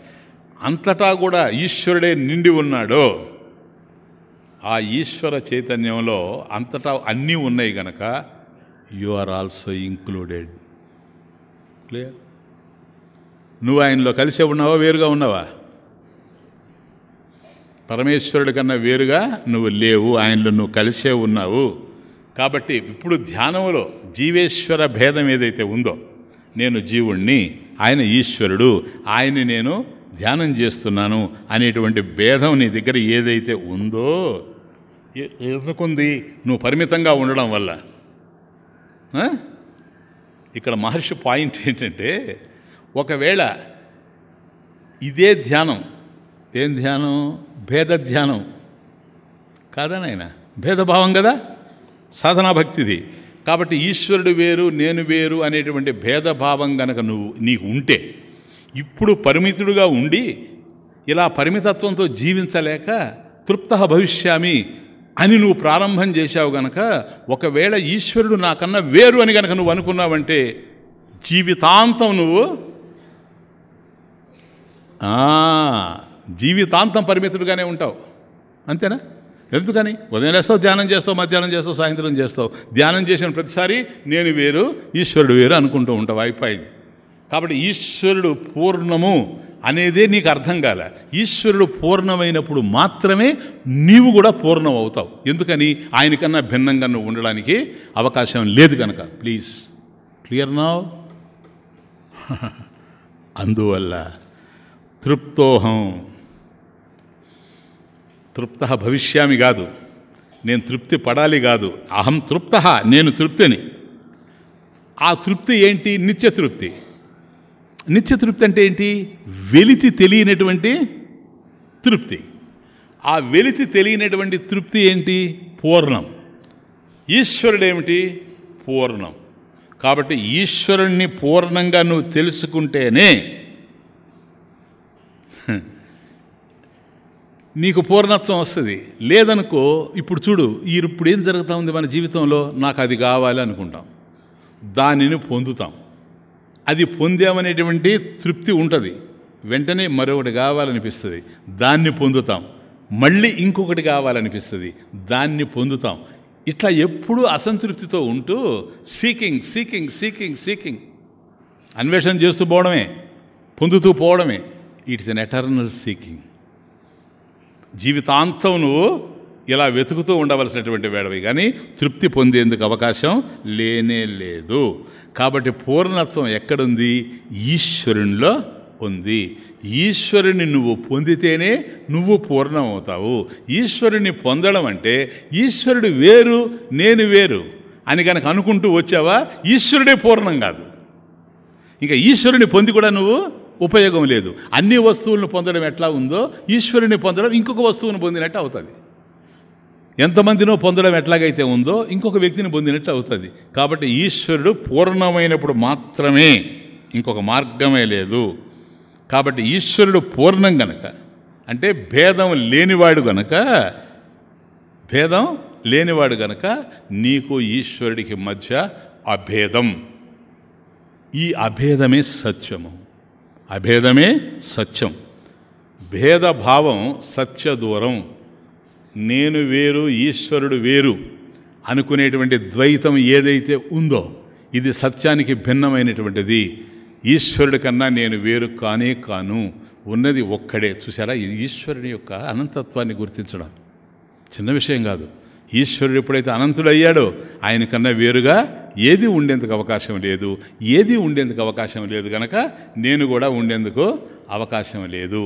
అంతటా కూడా ఈశ్వరుడే నిండి ఉన్నాడో ఆ ఈశ్వర చైతన్యంలో అంతటా అన్నీ ఉన్నాయి గనక you are also included clear నువ్వు ఆయనలో కలిసే ఉన్నావా వేరుగా ఉన్నావా పరమేశ్వరుడి కన్నా వేరుగా నువ్వు లేవు ఆయనలో నువ్వు కలిసే ఉన్నావు కాబట్టి ఇప్పుడు ధ్యానంలో జీవేశ్వర భేదం ఏదైతే ఉందో నేను జీవుణ్ణి ఆయన ఈశ్వరుడు ఆయన్ని నేను ధ్యానం చేస్తున్నాను అనేటువంటి భేదం నీ దగ్గర ఏదైతే ఉందో ఎందుకుంది నువ్వు పరిమితంగా ఉండడం వల్ల ఇక్కడ మహర్షి పాయింట్ ఏంటంటే ఒకవేళ ఇదే ధ్యానం ఏం ధ్యానం భేద ధ్యానం కాదా నాయన భేదభావం కదా సాధనా భక్తిది కాబట్టి ఈశ్వరుడు వేరు నేను వేరు అనేటువంటి భేదభావం గనక నువ్వు నీకు ఉంటే ఇప్పుడు పరిమితుడుగా ఉండి ఇలా పరిమితత్వంతో జీవించలేక తృప్త భవిష్యామి అని నువ్వు ప్రారంభం చేశావు గనక ఒకవేళ ఈశ్వరుడు నాకన్నా వేరు అని గనక నువ్వు అనుకున్నావంటే జీవితాంతం నువ్వు జీవితాంతం పరిమితుడుగానే ఉంటావు అంతేనా ఎందుకని ఉదయం లేస్తావు ధ్యానం చేస్తావు మధ్యాహ్నం చేస్తావు సాయంత్రం చేస్తావు ధ్యానం చేసిన ప్రతిసారి నేను వేరు ఈశ్వరుడు వేరు అనుకుంటూ ఉంటావు అయిపోయింది కాబట్టి ఈశ్వరుడు పూర్ణము అనేదే నీకు అర్థం కాల ఈశ్వరుడు పూర్ణమైనప్పుడు మాత్రమే నీవు కూడా పూర్ణం అవుతావు ఎందుకని ఆయనకన్నా భిన్నంగా నువ్వు ఉండడానికి అవకాశం లేదు కనుక ప్లీజ్ క్లియర్ నా అందువల్ల తృప్తోహం తృప్త భవిష్యామి కాదు నేను తృప్తి పడాలి కాదు అహం తృప్త నేను తృప్తిని ఆ తృప్తి ఏంటి నిత్య తృప్తి నిత్య తృప్తి అంటే ఏంటి వెలితి తెలియనటువంటి తృప్తి ఆ వెలితి తెలియనటువంటి తృప్తి ఏంటి పూర్ణం ఈశ్వరుడు ఏమిటి పూర్ణం కాబట్టి ఈశ్వరుణ్ణి పూర్ణంగా నువ్వు తెలుసుకుంటేనే నీకు పూర్ణత్వం వస్తుంది లేదనుకో ఇప్పుడు చూడు ఇప్పుడు ఏం జరుగుతూ ఉంది మన జీవితంలో నాకు అది కావాలి అనుకుంటాం దానిని పొందుతాం అది పొందామనేటువంటి తృప్తి ఉంటుంది వెంటనే మరొకటి కావాలనిపిస్తుంది దాన్ని పొందుతాం మళ్ళీ ఇంకొకటి కావాలనిపిస్తుంది దాన్ని పొందుతాం ఇట్లా ఎప్పుడూ అసంతృప్తితో ఉంటూ సీకింగ్ సీకింగ్ సీకింగ్ సీకింగ్ అన్వేషణ చేస్తూ పోవడమే పొందుతూ పోవడమే ఇట్స్ అన్ ఎటర్నల్ సీకింగ్ జీవితాంతం నువ్వు ఇలా వెతుకుతూ ఉండవలసినటువంటి వేడవి కానీ తృప్తి పొందేందుకు అవకాశం లేనే లేదు కాబట్టి పూర్ణత్వం ఎక్కడుంది ఈశ్వరునిలో ఉంది ఈశ్వరుని నువ్వు పొందితేనే నువ్వు పూర్ణం అవుతావు ఈశ్వరుని పొందడం అంటే ఈశ్వరుడు వేరు నేను వేరు అని కనుక అనుకుంటూ వచ్చావా ఈశ్వరుడే పూర్ణం కాదు ఇంకా ఈశ్వరుని పొంది కూడా నువ్వు ఉపయోగం లేదు అన్ని వస్తువులను పొందడం ఎట్లా ఉందో ఈశ్వరుని పొందడం ఇంకొక వస్తువును పొందినట్టు అవుతుంది ఎంతమందినో పొందడం ఎట్లాగైతే ఉందో ఇంకొక వ్యక్తిని పొందినట్లు అవుతుంది కాబట్టి ఈశ్వరుడు పూర్ణమైనప్పుడు మాత్రమే ఇంకొక మార్గమే లేదు కాబట్టి ఈశ్వరుడు పూర్ణం గనక అంటే భేదం లేనివాడు గనక భేదం లేనివాడు గనక నీకు ఈశ్వరుడికి మధ్య అభేదం ఈ అభేదమే సత్యము అభేదమే సత్యం భేదభావం సత్య దూరం నేను వేరు ఈశ్వరుడు వేరు అనుకునేటువంటి ద్వైతం ఏదైతే ఉందో ఇది సత్యానికి భిన్నమైనటువంటిది ఈశ్వరుడి కన్నా నేను వేరు కానే కాను ఉన్నది ఒక్కడే చూసారా ఈశ్వరుని యొక్క అనంతత్వాన్ని గుర్తించడం చిన్న విషయం కాదు ఈశ్వరుడు ఎప్పుడైతే అనంతుడయ్యాడో ఆయన కన్నా వేరుగా ఏది ఉండేందుకు అవకాశం లేదు ఏది ఉండేందుకు అవకాశం లేదు కనుక నేను కూడా ఉండేందుకు అవకాశం లేదు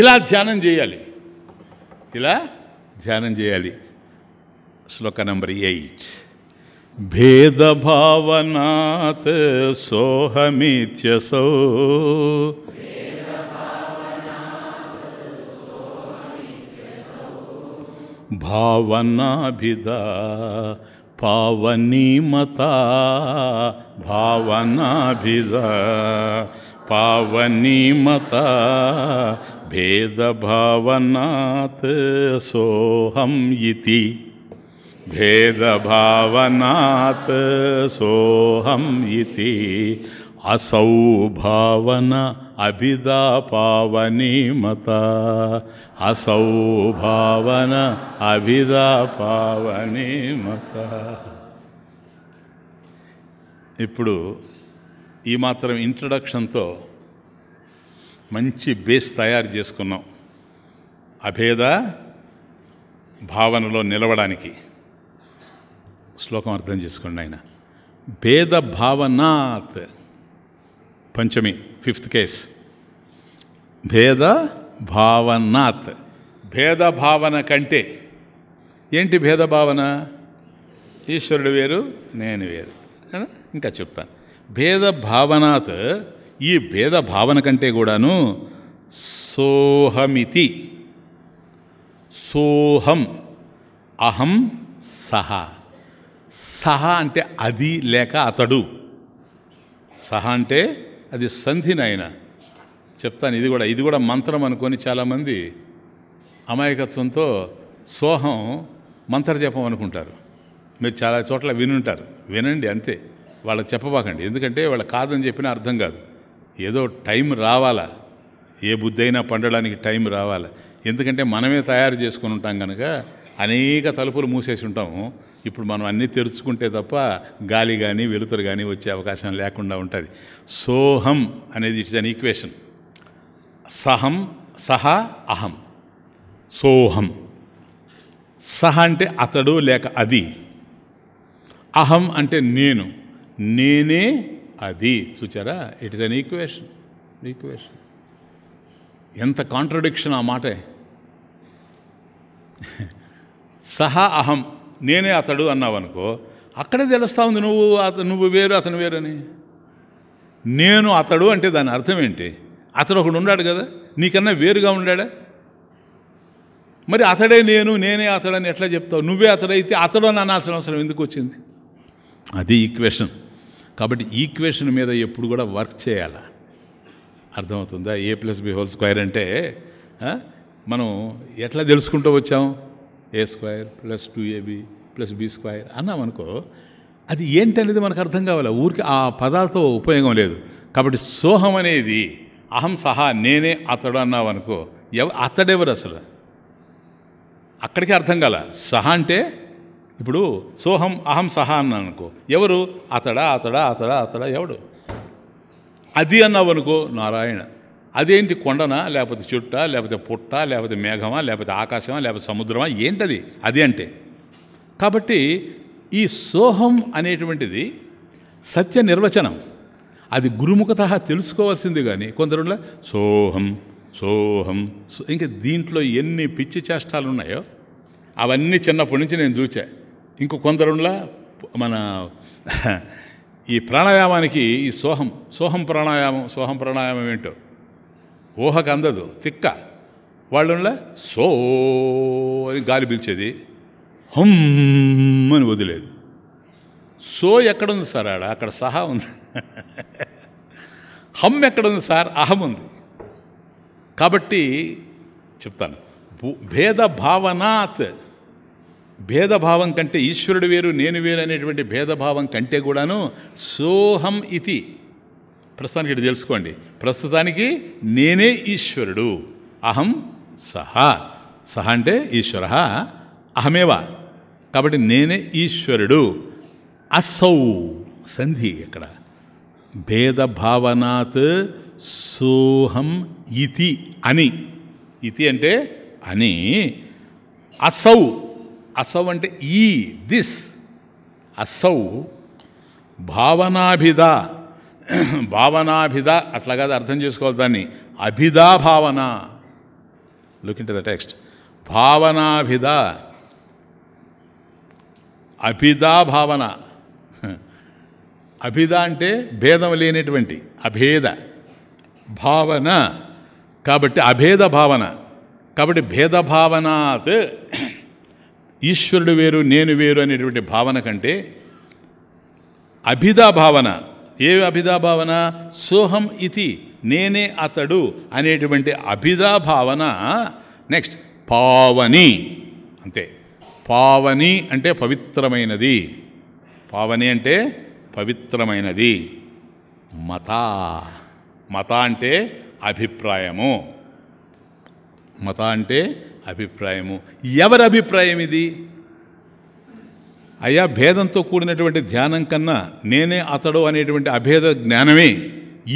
ఇలా ధ్యానం చేయాలి ఇలా ध्यानञ्चेयि श्लोक नम्बर् एय् भेदभावनात् सोऽहमित्यसौ भावनाभिधा पावनीमता भावनाभिधा पावनीमता భేదభావనాత్ సోహం ఇది భేదభావనాత్ సోహం ఇది అసౌ భావన అభిదా పవని మత అసౌ భావన అభిదా పవని మత ఇప్పుడు ఈ మాత్రం ఇంట్రడక్షన్తో మంచి బేస్ తయారు చేసుకున్నాం అభేద భావనలో నిలవడానికి శ్లోకం అర్థం చేసుకోండి ఆయన భేద భావనాత్ పంచమి ఫిఫ్త్ కేస్ భేద భావనాత్ భేద భావన కంటే ఏంటి భేద భావన ఈశ్వరుడు వేరు నేను వేరు ఇంకా చెప్తాను భేద భావనాత్ ఈ భేద భావన కంటే కూడాను సోహమితి సోహం అహం సహ సహ అంటే అది లేక అతడు సహ అంటే అది నాయన చెప్తాను ఇది కూడా ఇది కూడా మంత్రం అనుకొని చాలామంది అమాయకత్వంతో సోహం మంత్రజపం అనుకుంటారు మీరు చాలా చోట్ల వినుంటారు వినండి అంతే వాళ్ళకి చెప్పబాకండి ఎందుకంటే వాళ్ళకి కాదని చెప్పినా అర్థం కాదు ఏదో టైం రావాలా ఏ బుద్ధి అయినా పండడానికి టైం రావాలి ఎందుకంటే మనమే తయారు చేసుకుని ఉంటాం కనుక అనేక తలుపులు మూసేసి ఉంటాము ఇప్పుడు మనం అన్నీ తెరుచుకుంటే తప్ప గాలి కానీ వెలుతురు కానీ వచ్చే అవకాశం లేకుండా ఉంటుంది సోహం అనేది ఇట్స్ అన్ ఈక్వేషన్ సహం సహ అహం సోహం సహ అంటే అతడు లేక అది అహం అంటే నేను నేనే అది చూచారా it is an equation equation ఎంత కాంట్రడిక్షన్ ఆ మాటే సహా అహం నేనే అతడు అన్నావనుకో అక్కడే తెలుస్తా ఉంది నువ్వు నువ్వు వేరు అతను వేరని నేను అతడు అంటే దాని అర్థం ఏంటి అతడు ఒకడు ఉన్నాడు కదా నీకన్నా వేరుగా ఉండాడా మరి అతడే నేను నేనే అతడని ఎట్లా చెప్తావు నువ్వే అతడైతే అతడు అని అనాల్సిన అవసరం ఎందుకు వచ్చింది అది ఈక్వేషన్ కాబట్టి ఈక్వేషన్ మీద ఎప్పుడు కూడా వర్క్ చేయాలి అర్థమవుతుందా A plus B whole square అంటే మనం ఎట్లా తెలుసుకుంటూ వచ్చాం A square plus two AB plus B square అన్నాం అనుకో అది ఏంటనేది మనకు అర్థం కావాలి ఊరికి ఆ పదాలతో ఉపయోగం లేదు కాబట్టి సోహం అనేది అహం సహా నేనే అతడు అన్నావు అనుకో ఎవ అతడెవరు అసలు అక్కడికి అర్థం కాల సహా అంటే ఇప్పుడు సోహం అహం సహా అన్నాను అనుకో ఎవరు అతడా అతడా అతడా అతడా ఎవడు అది అన్నావు అనుకో నారాయణ అదేంటి కొండనా లేకపోతే చుట్ట లేకపోతే పుట్ట లేకపోతే మేఘమా లేకపోతే ఆకాశమా లేకపోతే సముద్రమా ఏంటది అది అంటే కాబట్టి ఈ సోహం అనేటువంటిది సత్య నిర్వచనం అది గురుముఖత తెలుసుకోవాల్సింది కానీ కొందరు సోహం సోహం ఇంకా దీంట్లో ఎన్ని పిచ్చి చేష్టాలు ఉన్నాయో అవన్నీ చిన్నప్పటి నుంచి నేను చూచా ఇంకో కొందరులా మన ఈ ప్రాణాయామానికి ఈ సోహం సోహం ప్రాణాయామం సోహం ప్రాణాయామం ఏంటో ఊహకు అందదు తిక్క వాళ్ళంలా సో అని గాలి పిలిచేది హమ్ అని వదిలేదు సో ఎక్కడుంది సార్ ఆడ అక్కడ సహా ఉంది హమ్ ఎక్కడుంది సార్ అహం ఉంది కాబట్టి చెప్తాను భేద భావనాత్ భేదభావం కంటే ఈశ్వరుడు వేరు నేను వేరు అనేటువంటి భేదభావం కంటే కూడాను సోహం ఇది ప్రస్తుతానికి ఇటు తెలుసుకోండి ప్రస్తుతానికి నేనే ఈశ్వరుడు అహం సహా సహ అంటే ఈశ్వర అహమేవా కాబట్టి నేనే ఈశ్వరుడు అసౌ సంధి ఇక్కడ భేదభావనాత్ సోహం ఇతి అని ఇతి అంటే అని అసౌ అసౌ అంటే ఈ దిస్ అసౌ భావనాభిధ భావనాభిధ అట్లా కాదు అర్థం చేసుకోవాలి దాన్ని అభిధా భావన లుక్ ఇన్ ద టెక్స్ట్ భావనాభిధ అభిధా భావన అభిధ అంటే భేదం లేనటువంటి అభేద భావన కాబట్టి అభేద భావన కాబట్టి భేద భావనాత్ ఈశ్వరుడు వేరు నేను వేరు అనేటువంటి భావన కంటే అభిధా భావన ఏ అభిధా భావన సోహం ఇది నేనే అతడు అనేటువంటి అభిధా భావన నెక్స్ట్ పావని అంతే పావని అంటే పవిత్రమైనది పావని అంటే పవిత్రమైనది మత మత అంటే అభిప్రాయము మత అంటే అభిప్రాయము ఎవరి అభిప్రాయం ఇది అయా భేదంతో కూడినటువంటి ధ్యానం కన్నా నేనే అతడు అనేటువంటి అభేద జ్ఞానమే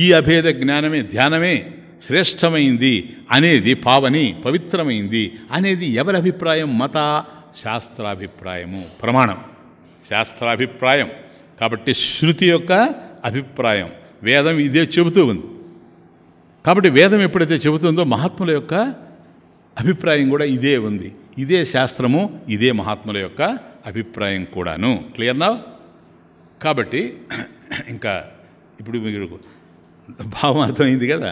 ఈ అభేద జ్ఞానమే ధ్యానమే శ్రేష్టమైంది అనేది పావని పవిత్రమైంది అనేది ఎవరి అభిప్రాయం మత శాస్త్రాభిప్రాయము ప్రమాణం శాస్త్రాభిప్రాయం కాబట్టి శృతి యొక్క అభిప్రాయం వేదం ఇదే చెబుతూ ఉంది కాబట్టి వేదం ఎప్పుడైతే చెబుతుందో మహాత్ముల యొక్క అభిప్రాయం కూడా ఇదే ఉంది ఇదే శాస్త్రము ఇదే మహాత్ముల యొక్క అభిప్రాయం కూడాను క్లియర్నా కాబట్టి ఇంకా ఇప్పుడు మీరు భావం అర్థమైంది కదా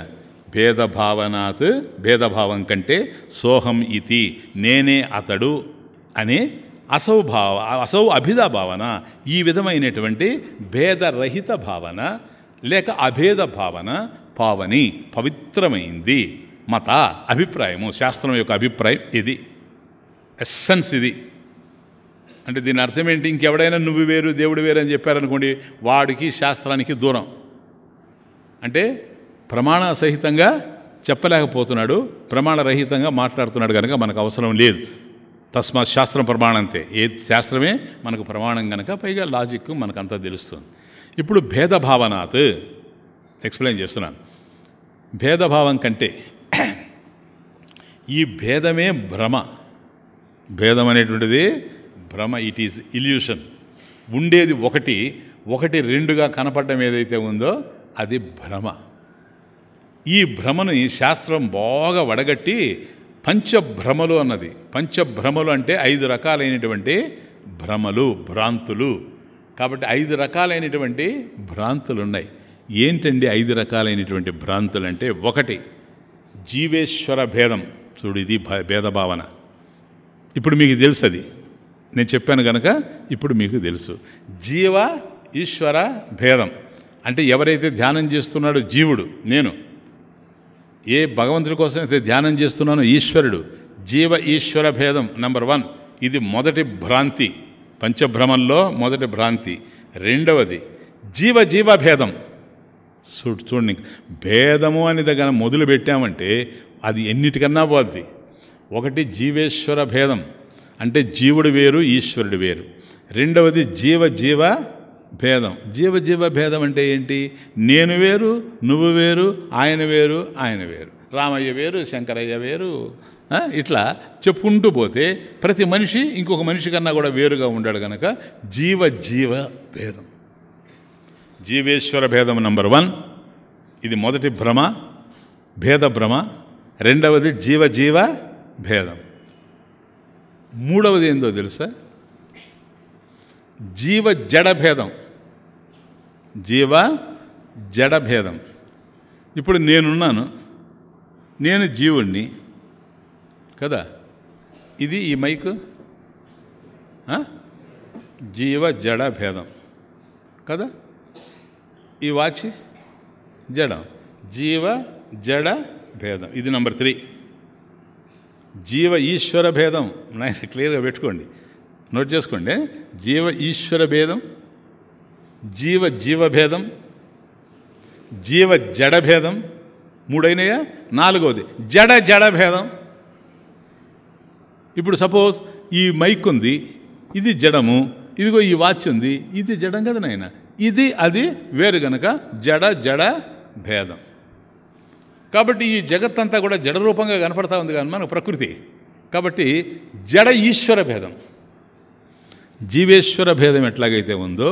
భేదభావనాత్ భేదభావం కంటే సోహం ఇది నేనే అతడు అనే అసౌ భావ అసౌ అభిద భావన ఈ విధమైనటువంటి భేదరహిత భావన లేక అభేద భావన పావని పవిత్రమైంది మత అభిప్రాయము శాస్త్రం యొక్క అభిప్రాయం ఇది ఎస్సెన్స్ ఇది అంటే దీని అర్థం ఏంటి ఇంకెవడైనా నువ్వు వేరు దేవుడు వేరు అని చెప్పారనుకోండి వాడికి శాస్త్రానికి దూరం అంటే ప్రమాణ సహితంగా చెప్పలేకపోతున్నాడు ప్రమాణరహితంగా మాట్లాడుతున్నాడు కనుక మనకు అవసరం లేదు తస్మాత్ శాస్త్రం ప్రమాణంతే ఏ శాస్త్రమే మనకు ప్రమాణం కనుక పైగా లాజిక్ మనకంతా తెలుస్తుంది ఇప్పుడు భేదభావనాత్ ఎక్స్ప్లెయిన్ చేస్తున్నాను భేదభావం కంటే ఈ భేదమే భ్రమ భేదం అనేటువంటిది భ్రమ ఇట్ ఈజ్ ఇల్యూషన్ ఉండేది ఒకటి ఒకటి రెండుగా కనపడడం ఏదైతే ఉందో అది భ్రమ ఈ భ్రమను శాస్త్రం బాగా వడగట్టి పంచభ్రమలు అన్నది పంచభ్రమలు అంటే ఐదు రకాలైనటువంటి భ్రమలు భ్రాంతులు కాబట్టి ఐదు రకాలైనటువంటి భ్రాంతులు ఉన్నాయి ఏంటండి ఐదు రకాలైనటువంటి భ్రాంతులు అంటే ఒకటి జీవేశ్వర భేదం చూడు ఇది భేద భావన ఇప్పుడు మీకు తెలుసు అది నేను చెప్పాను కనుక ఇప్పుడు మీకు తెలుసు జీవ ఈశ్వర భేదం అంటే ఎవరైతే ధ్యానం చేస్తున్నాడో జీవుడు నేను ఏ భగవంతుడి కోసం అయితే ధ్యానం చేస్తున్నానో ఈశ్వరుడు జీవ ఈశ్వర భేదం నంబర్ వన్ ఇది మొదటి భ్రాంతి పంచభ్రమంలో మొదటి భ్రాంతి రెండవది జీవ జీవ భేదం చూడు చూడండి భేదము అని దగ్గర మొదలు పెట్టామంటే అది ఎన్నిటికన్నా పోద్ది ఒకటి జీవేశ్వర భేదం అంటే జీవుడు వేరు ఈశ్వరుడు వేరు రెండవది జీవ జీవ భేదం జీవ జీవ భేదం అంటే ఏంటి నేను వేరు నువ్వు వేరు ఆయన వేరు ఆయన వేరు రామయ్య వేరు శంకరయ్య వేరు ఇట్లా చెప్పుకుంటూ పోతే ప్రతి మనిషి ఇంకొక మనిషి కన్నా కూడా వేరుగా ఉండాడు కనుక జీవ జీవ భేదం జీవేశ్వర భేదం నంబర్ వన్ ఇది మొదటి భ్రమ భేద భ్రమ రెండవది జీవ జీవ భేదం మూడవది ఏందో తెలుసా జీవ జడ భేదం జీవ జడ భేదం ఇప్పుడు నేనున్నాను నేను జీవుణ్ణి కదా ఇది ఈ మైక్ జీవ జడ భేదం కదా ఈ వాచ్ జడం జీవ జడ భేదం ఇది నెంబర్ త్రీ జీవ ఈశ్వర భేదం నైన్ క్లియర్గా పెట్టుకోండి నోట్ చేసుకోండి జీవ ఈశ్వర భేదం జీవ జీవభేదం జీవ జడ భేదం మూడైనయా నాలుగవది జడ జడ భేదం ఇప్పుడు సపోజ్ ఈ మైక్ ఉంది ఇది జడము ఇదిగో ఈ వాచ్ ఉంది ఇది జడం కదా నాయన ఇది అది వేరు గనక జడ జడ భేదం కాబట్టి ఈ జగత్తంతా కూడా జడ రూపంగా కనపడతా ఉంది కానీ మన ప్రకృతి కాబట్టి జడ ఈశ్వర భేదం జీవేశ్వర భేదం ఎట్లాగైతే ఉందో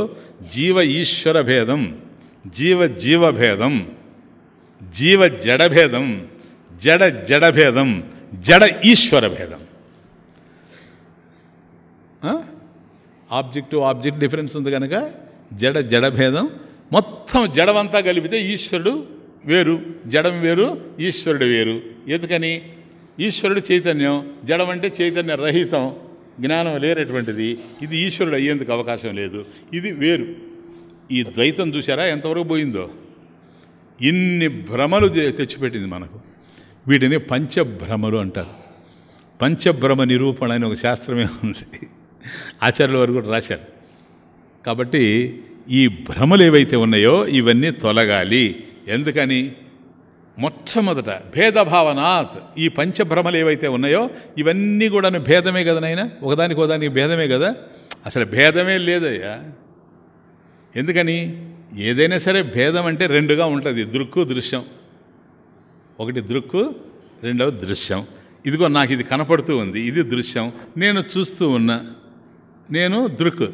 జీవ ఈశ్వర భేదం జీవ జీవభేదం జీవ జడ భేదం జడ జడభేదం జడ ఈశ్వర భేదం ఆబ్జెక్టు ఆబ్జెక్ట్ డిఫరెన్స్ ఉంది కనుక జడ జడభేదం మొత్తం జడమంతా కలిపితే ఈశ్వరుడు వేరు జడం వేరు ఈశ్వరుడు వేరు ఎందుకని ఈశ్వరుడు చైతన్యం జడం అంటే చైతన్య రహితం జ్ఞానం లేనటువంటిది ఇది ఈశ్వరుడు అయ్యేందుకు అవకాశం లేదు ఇది వేరు ఈ ద్వైతం చూసారా ఎంతవరకు పోయిందో ఇన్ని భ్రమలు తెచ్చిపెట్టింది మనకు వీటిని పంచభ్రమలు అంటారు పంచభ్రమ నిరూపణ అని ఒక శాస్త్రమే ఉంది ఆచార్యుల వారు కూడా రాశారు కాబట్టి ఈ భ్రమలు ఏవైతే ఉన్నాయో ఇవన్నీ తొలగాలి ఎందుకని మొట్టమొదట భేదభావనాత్ ఈ పంచభ్రమలు ఏవైతే ఉన్నాయో ఇవన్నీ కూడా భేదమే కదనైనా ఒకదానికి ఒకదానికి భేదమే కదా అసలు భేదమే లేదయ్యా ఎందుకని ఏదైనా సరే భేదం అంటే రెండుగా ఉంటుంది దృక్కు దృశ్యం ఒకటి దృక్కు రెండవ దృశ్యం ఇదిగో నాకు ఇది కనపడుతూ ఉంది ఇది దృశ్యం నేను చూస్తూ ఉన్నా నేను దృక్కు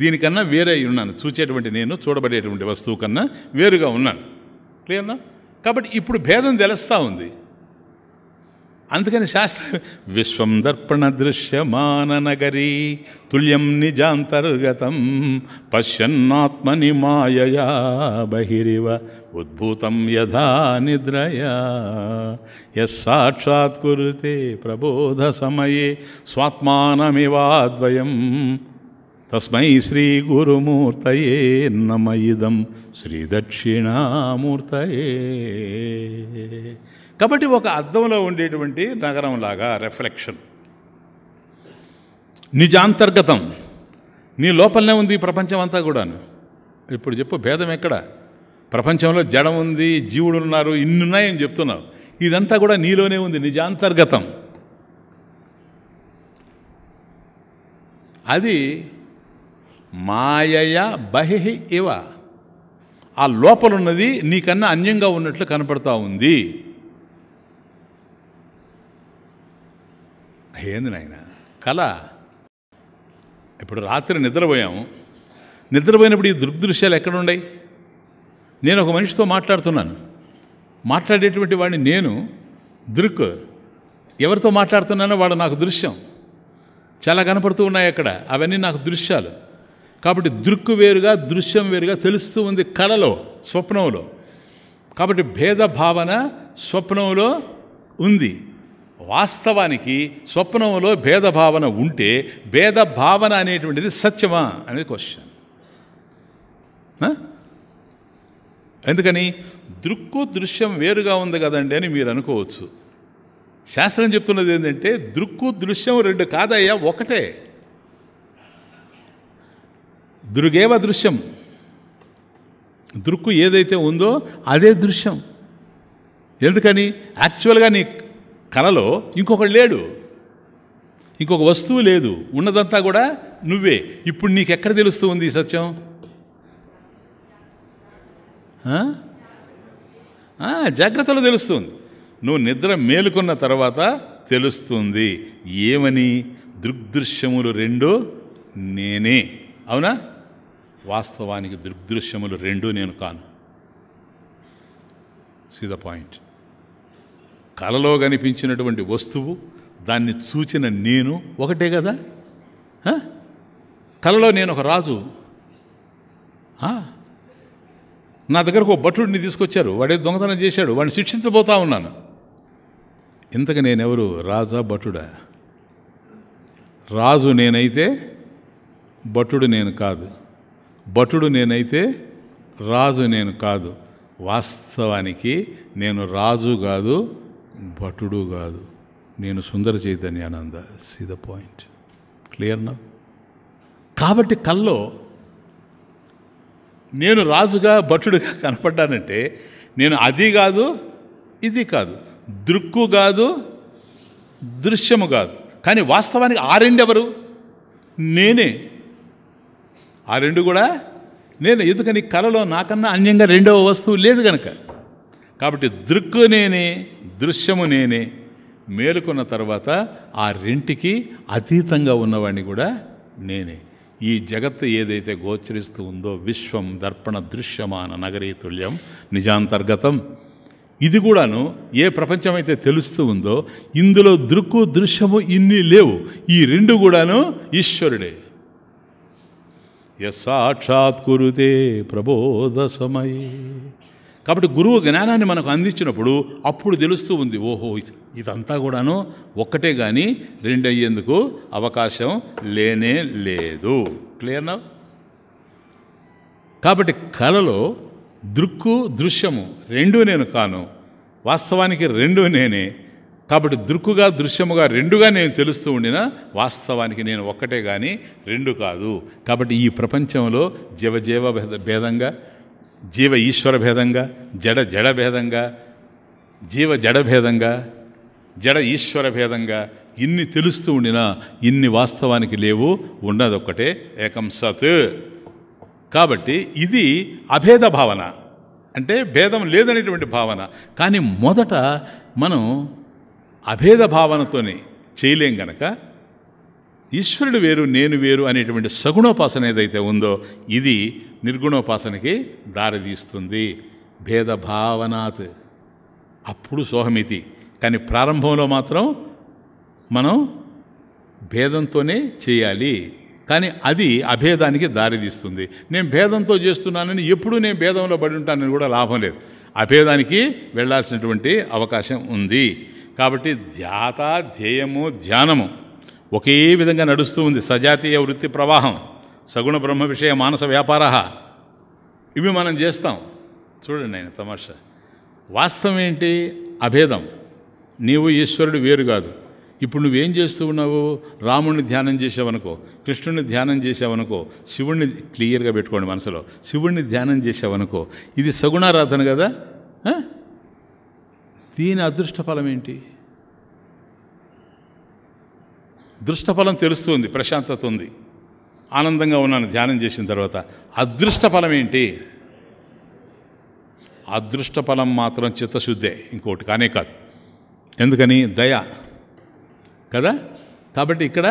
దీనికన్నా వేరే ఉన్నాను చూచేటువంటి నేను చూడబడేటువంటి వస్తువు కన్నా వేరుగా ఉన్నాను క్లియర్నా కాబట్టి ఇప్పుడు భేదం తెలుస్తూ ఉంది అందుకని శాస్త్ర విశ్వం దర్పణ దృశ్యమాన నగరి తుల్యం నిజాంతర్గతం పశ్యన్నాత్మని మాయయా బహిరివ ఉద్భూతం యథా నిద్రయా యస్సాక్షాత్ కురుతే ప్రబోధ సమయే స్వాత్మానమివాద్వయం తస్మై శ్రీ గురుమూర్తయే నమ ఇదం శ్రీ దక్షిణామూర్తయే కాబట్టి ఒక అద్దంలో ఉండేటువంటి నగరంలాగా రిఫ్లెక్షన్ నిజాంతర్గతం నీ లోపలనే ఉంది ప్రపంచం అంతా కూడాను ఇప్పుడు చెప్పు భేదం ఎక్కడ ప్రపంచంలో జడం ఉంది జీవుడు ఉన్నారు ఇన్నున్నాయని చెప్తున్నావు ఇదంతా కూడా నీలోనే ఉంది నిజాంతర్గతం అది మాయయ బహిహి ఇవ ఆ లోపలున్నది నీకన్నా అన్యంగా ఉన్నట్లు కనపడతా ఉంది ఏంది నాయన కళ ఇప్పుడు రాత్రి నిద్రపోయాము నిద్రపోయినప్పుడు ఈ దృగ్దృశ్యాలు ఎక్కడున్నాయి నేను ఒక మనిషితో మాట్లాడుతున్నాను మాట్లాడేటువంటి వాడిని నేను దృక్ ఎవరితో మాట్లాడుతున్నానో వాడు నాకు దృశ్యం చాలా కనపడుతూ ఉన్నాయి అక్కడ అవన్నీ నాకు దృశ్యాలు కాబట్టి దృక్కు వేరుగా దృశ్యం వేరుగా తెలుస్తూ ఉంది కళలో స్వప్నంలో కాబట్టి భేద భావన స్వప్నంలో ఉంది వాస్తవానికి స్వప్నంలో భేదభావన ఉంటే భేదభావన అనేటువంటిది సత్యమా అనేది క్వశ్చన్ ఎందుకని దృక్కు దృశ్యం వేరుగా ఉంది కదండి అని మీరు అనుకోవచ్చు శాస్త్రం చెప్తున్నది ఏంటంటే దృక్కు దృశ్యం రెండు కాదయ్యా ఒకటే దృగేవ దృశ్యం దృక్కు ఏదైతే ఉందో అదే దృశ్యం ఎందుకని యాక్చువల్గా నీ కళలో ఇంకొకడు లేడు ఇంకొక వస్తువు లేదు ఉన్నదంతా కూడా నువ్వే ఇప్పుడు నీకు ఎక్కడ తెలుస్తూ ఉంది ఈ సత్యం జాగ్రత్తలో తెలుస్తుంది నువ్వు నిద్ర మేలుకున్న తర్వాత తెలుస్తుంది ఏమని దృగ్దృశ్యములు రెండు నేనే అవునా వాస్తవానికి దృగ్దృశ్యములు రెండూ నేను కాను సీ ద పాయింట్ కలలో కనిపించినటువంటి వస్తువు దాన్ని చూచిన నేను ఒకటే కదా కలలో నేను ఒక రాజు నా దగ్గరకు ఒక భటుడిని తీసుకొచ్చారు వాడే దొంగతనం చేశాడు వాడిని శిక్షించబోతా ఉన్నాను ఇంతకు నేనెవరు రాజా భటుడా రాజు నేనైతే భటుడు నేను కాదు భటుడు నేనైతే రాజు నేను కాదు వాస్తవానికి నేను రాజు కాదు భటుడు కాదు నేను సుందర ఆనంద సి ద పాయింట్ నా కాబట్టి కల్లో నేను రాజుగా భటుడుగా కనపడ్డానంటే నేను అది కాదు ఇది కాదు దృక్కు కాదు దృశ్యము కాదు కానీ వాస్తవానికి ఆరెండెవరు నేనే ఆ రెండు కూడా నేను ఎందుకని కళలో నాకన్నా అన్యంగా రెండవ వస్తువు లేదు కనుక కాబట్టి దృక్కు నేనే దృశ్యము నేనే మేలుకున్న తర్వాత ఆ రెంటికి అతీతంగా ఉన్నవాడిని కూడా నేనే ఈ జగత్తు ఏదైతే గోచరిస్తూ ఉందో విశ్వం దర్పణ దృశ్యమాన నగరీ తుల్యం నిజాంతర్గతం ఇది కూడాను ఏ ప్రపంచమైతే తెలుస్తూ ఉందో ఇందులో దృక్కు దృశ్యము ఇన్ని లేవు ఈ రెండు కూడాను ఈశ్వరుడే కురుతే ప్రబోధ సమయ కాబట్టి గురువు జ్ఞానాన్ని మనకు అందించినప్పుడు అప్పుడు తెలుస్తూ ఉంది ఓహో ఇదంతా కూడాను ఒక్కటే కానీ రెండు అయ్యేందుకు అవకాశం లేనే లేదు క్లియర్నా కాబట్టి కళలో దృక్కు దృశ్యము రెండూ నేను కాను వాస్తవానికి రెండూ నేనే కాబట్టి దృక్కుగా దృశ్యముగా రెండుగా నేను తెలుస్తూ ఉండినా వాస్తవానికి నేను ఒక్కటే కానీ రెండు కాదు కాబట్టి ఈ ప్రపంచంలో జీవజీవ భేద భేదంగా జీవ ఈశ్వర భేదంగా జడ జడ భేదంగా జీవ జడ భేదంగా జడ ఈశ్వర భేదంగా ఇన్ని తెలుస్తూ ఉండినా ఇన్ని వాస్తవానికి లేవు ఉన్నదొక్కటే ఏకం సత్ కాబట్టి ఇది అభేద భావన అంటే భేదం లేదనేటువంటి భావన కానీ మొదట మనం అభేద భావనతోనే చేయలేం గనక ఈశ్వరుడు వేరు నేను వేరు అనేటువంటి సగుణోపాసన ఏదైతే ఉందో ఇది నిర్గుణోపాసనకి దారితీస్తుంది భేదభావనాత్ అప్పుడు సోహమితి కానీ ప్రారంభంలో మాత్రం మనం భేదంతోనే చేయాలి కానీ అది అభేదానికి దారితీస్తుంది నేను భేదంతో చేస్తున్నానని ఎప్పుడూ నేను భేదంలో పడి ఉంటానని కూడా లాభం లేదు అభేదానికి వెళ్లాల్సినటువంటి అవకాశం ఉంది కాబట్టి ధ్యాత ధ్యేయము ధ్యానము ఒకే విధంగా నడుస్తూ ఉంది సజాతీయ వృత్తి ప్రవాహం సగుణ బ్రహ్మ విషయ మానస వ్యాపార ఇవి మనం చేస్తాం చూడండి ఆయన తమాషా వాస్తవం ఏంటి అభేదం నీవు ఈశ్వరుడు వేరు కాదు ఇప్పుడు నువ్వేం చేస్తూ ఉన్నావు రాముడిని ధ్యానం చేసావనుకో కృష్ణుడిని ధ్యానం చేసావనుకో శివుణ్ణి క్లియర్గా పెట్టుకోండి మనసులో శివుణ్ణి ధ్యానం చేసావనుకో ఇది సగుణారాధన కదా దీని అదృష్ట ఫలం ఏంటి దృష్టఫలం తెలుస్తుంది ప్రశాంతత ఉంది ఆనందంగా ఉన్నాను ధ్యానం చేసిన తర్వాత అదృష్ట ఫలం ఏంటి అదృష్ట ఫలం మాత్రం చిత్తశుద్ధే ఇంకోటి కానే కాదు ఎందుకని దయ కదా కాబట్టి ఇక్కడ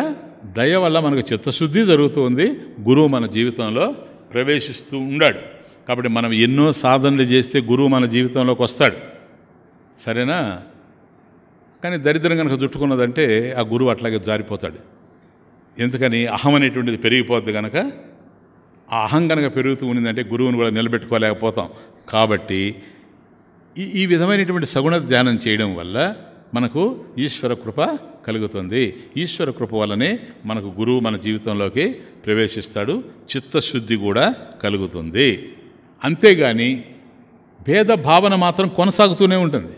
దయ వల్ల మనకు చిత్తశుద్ధి జరుగుతుంది గురువు మన జీవితంలో ప్రవేశిస్తూ ఉన్నాడు కాబట్టి మనం ఎన్నో సాధనలు చేస్తే గురువు మన జీవితంలోకి వస్తాడు సరేనా కానీ దరిద్రం కనుక జుట్టుకున్నదంటే ఆ గురువు అట్లాగే జారిపోతాడు ఎందుకని అహం అనేటువంటిది పెరిగిపోద్ది కనుక ఆ అహం కనుక పెరుగుతూ ఉన్నదంటే గురువుని కూడా నిలబెట్టుకోలేకపోతాం కాబట్టి ఈ ఈ విధమైనటువంటి సగుణ ధ్యానం చేయడం వల్ల మనకు ఈశ్వర కృప కలుగుతుంది ఈశ్వర కృప వల్లనే మనకు గురువు మన జీవితంలోకి ప్రవేశిస్తాడు చిత్తశుద్ధి కూడా కలుగుతుంది అంతేగాని భేద భావన మాత్రం కొనసాగుతూనే ఉంటుంది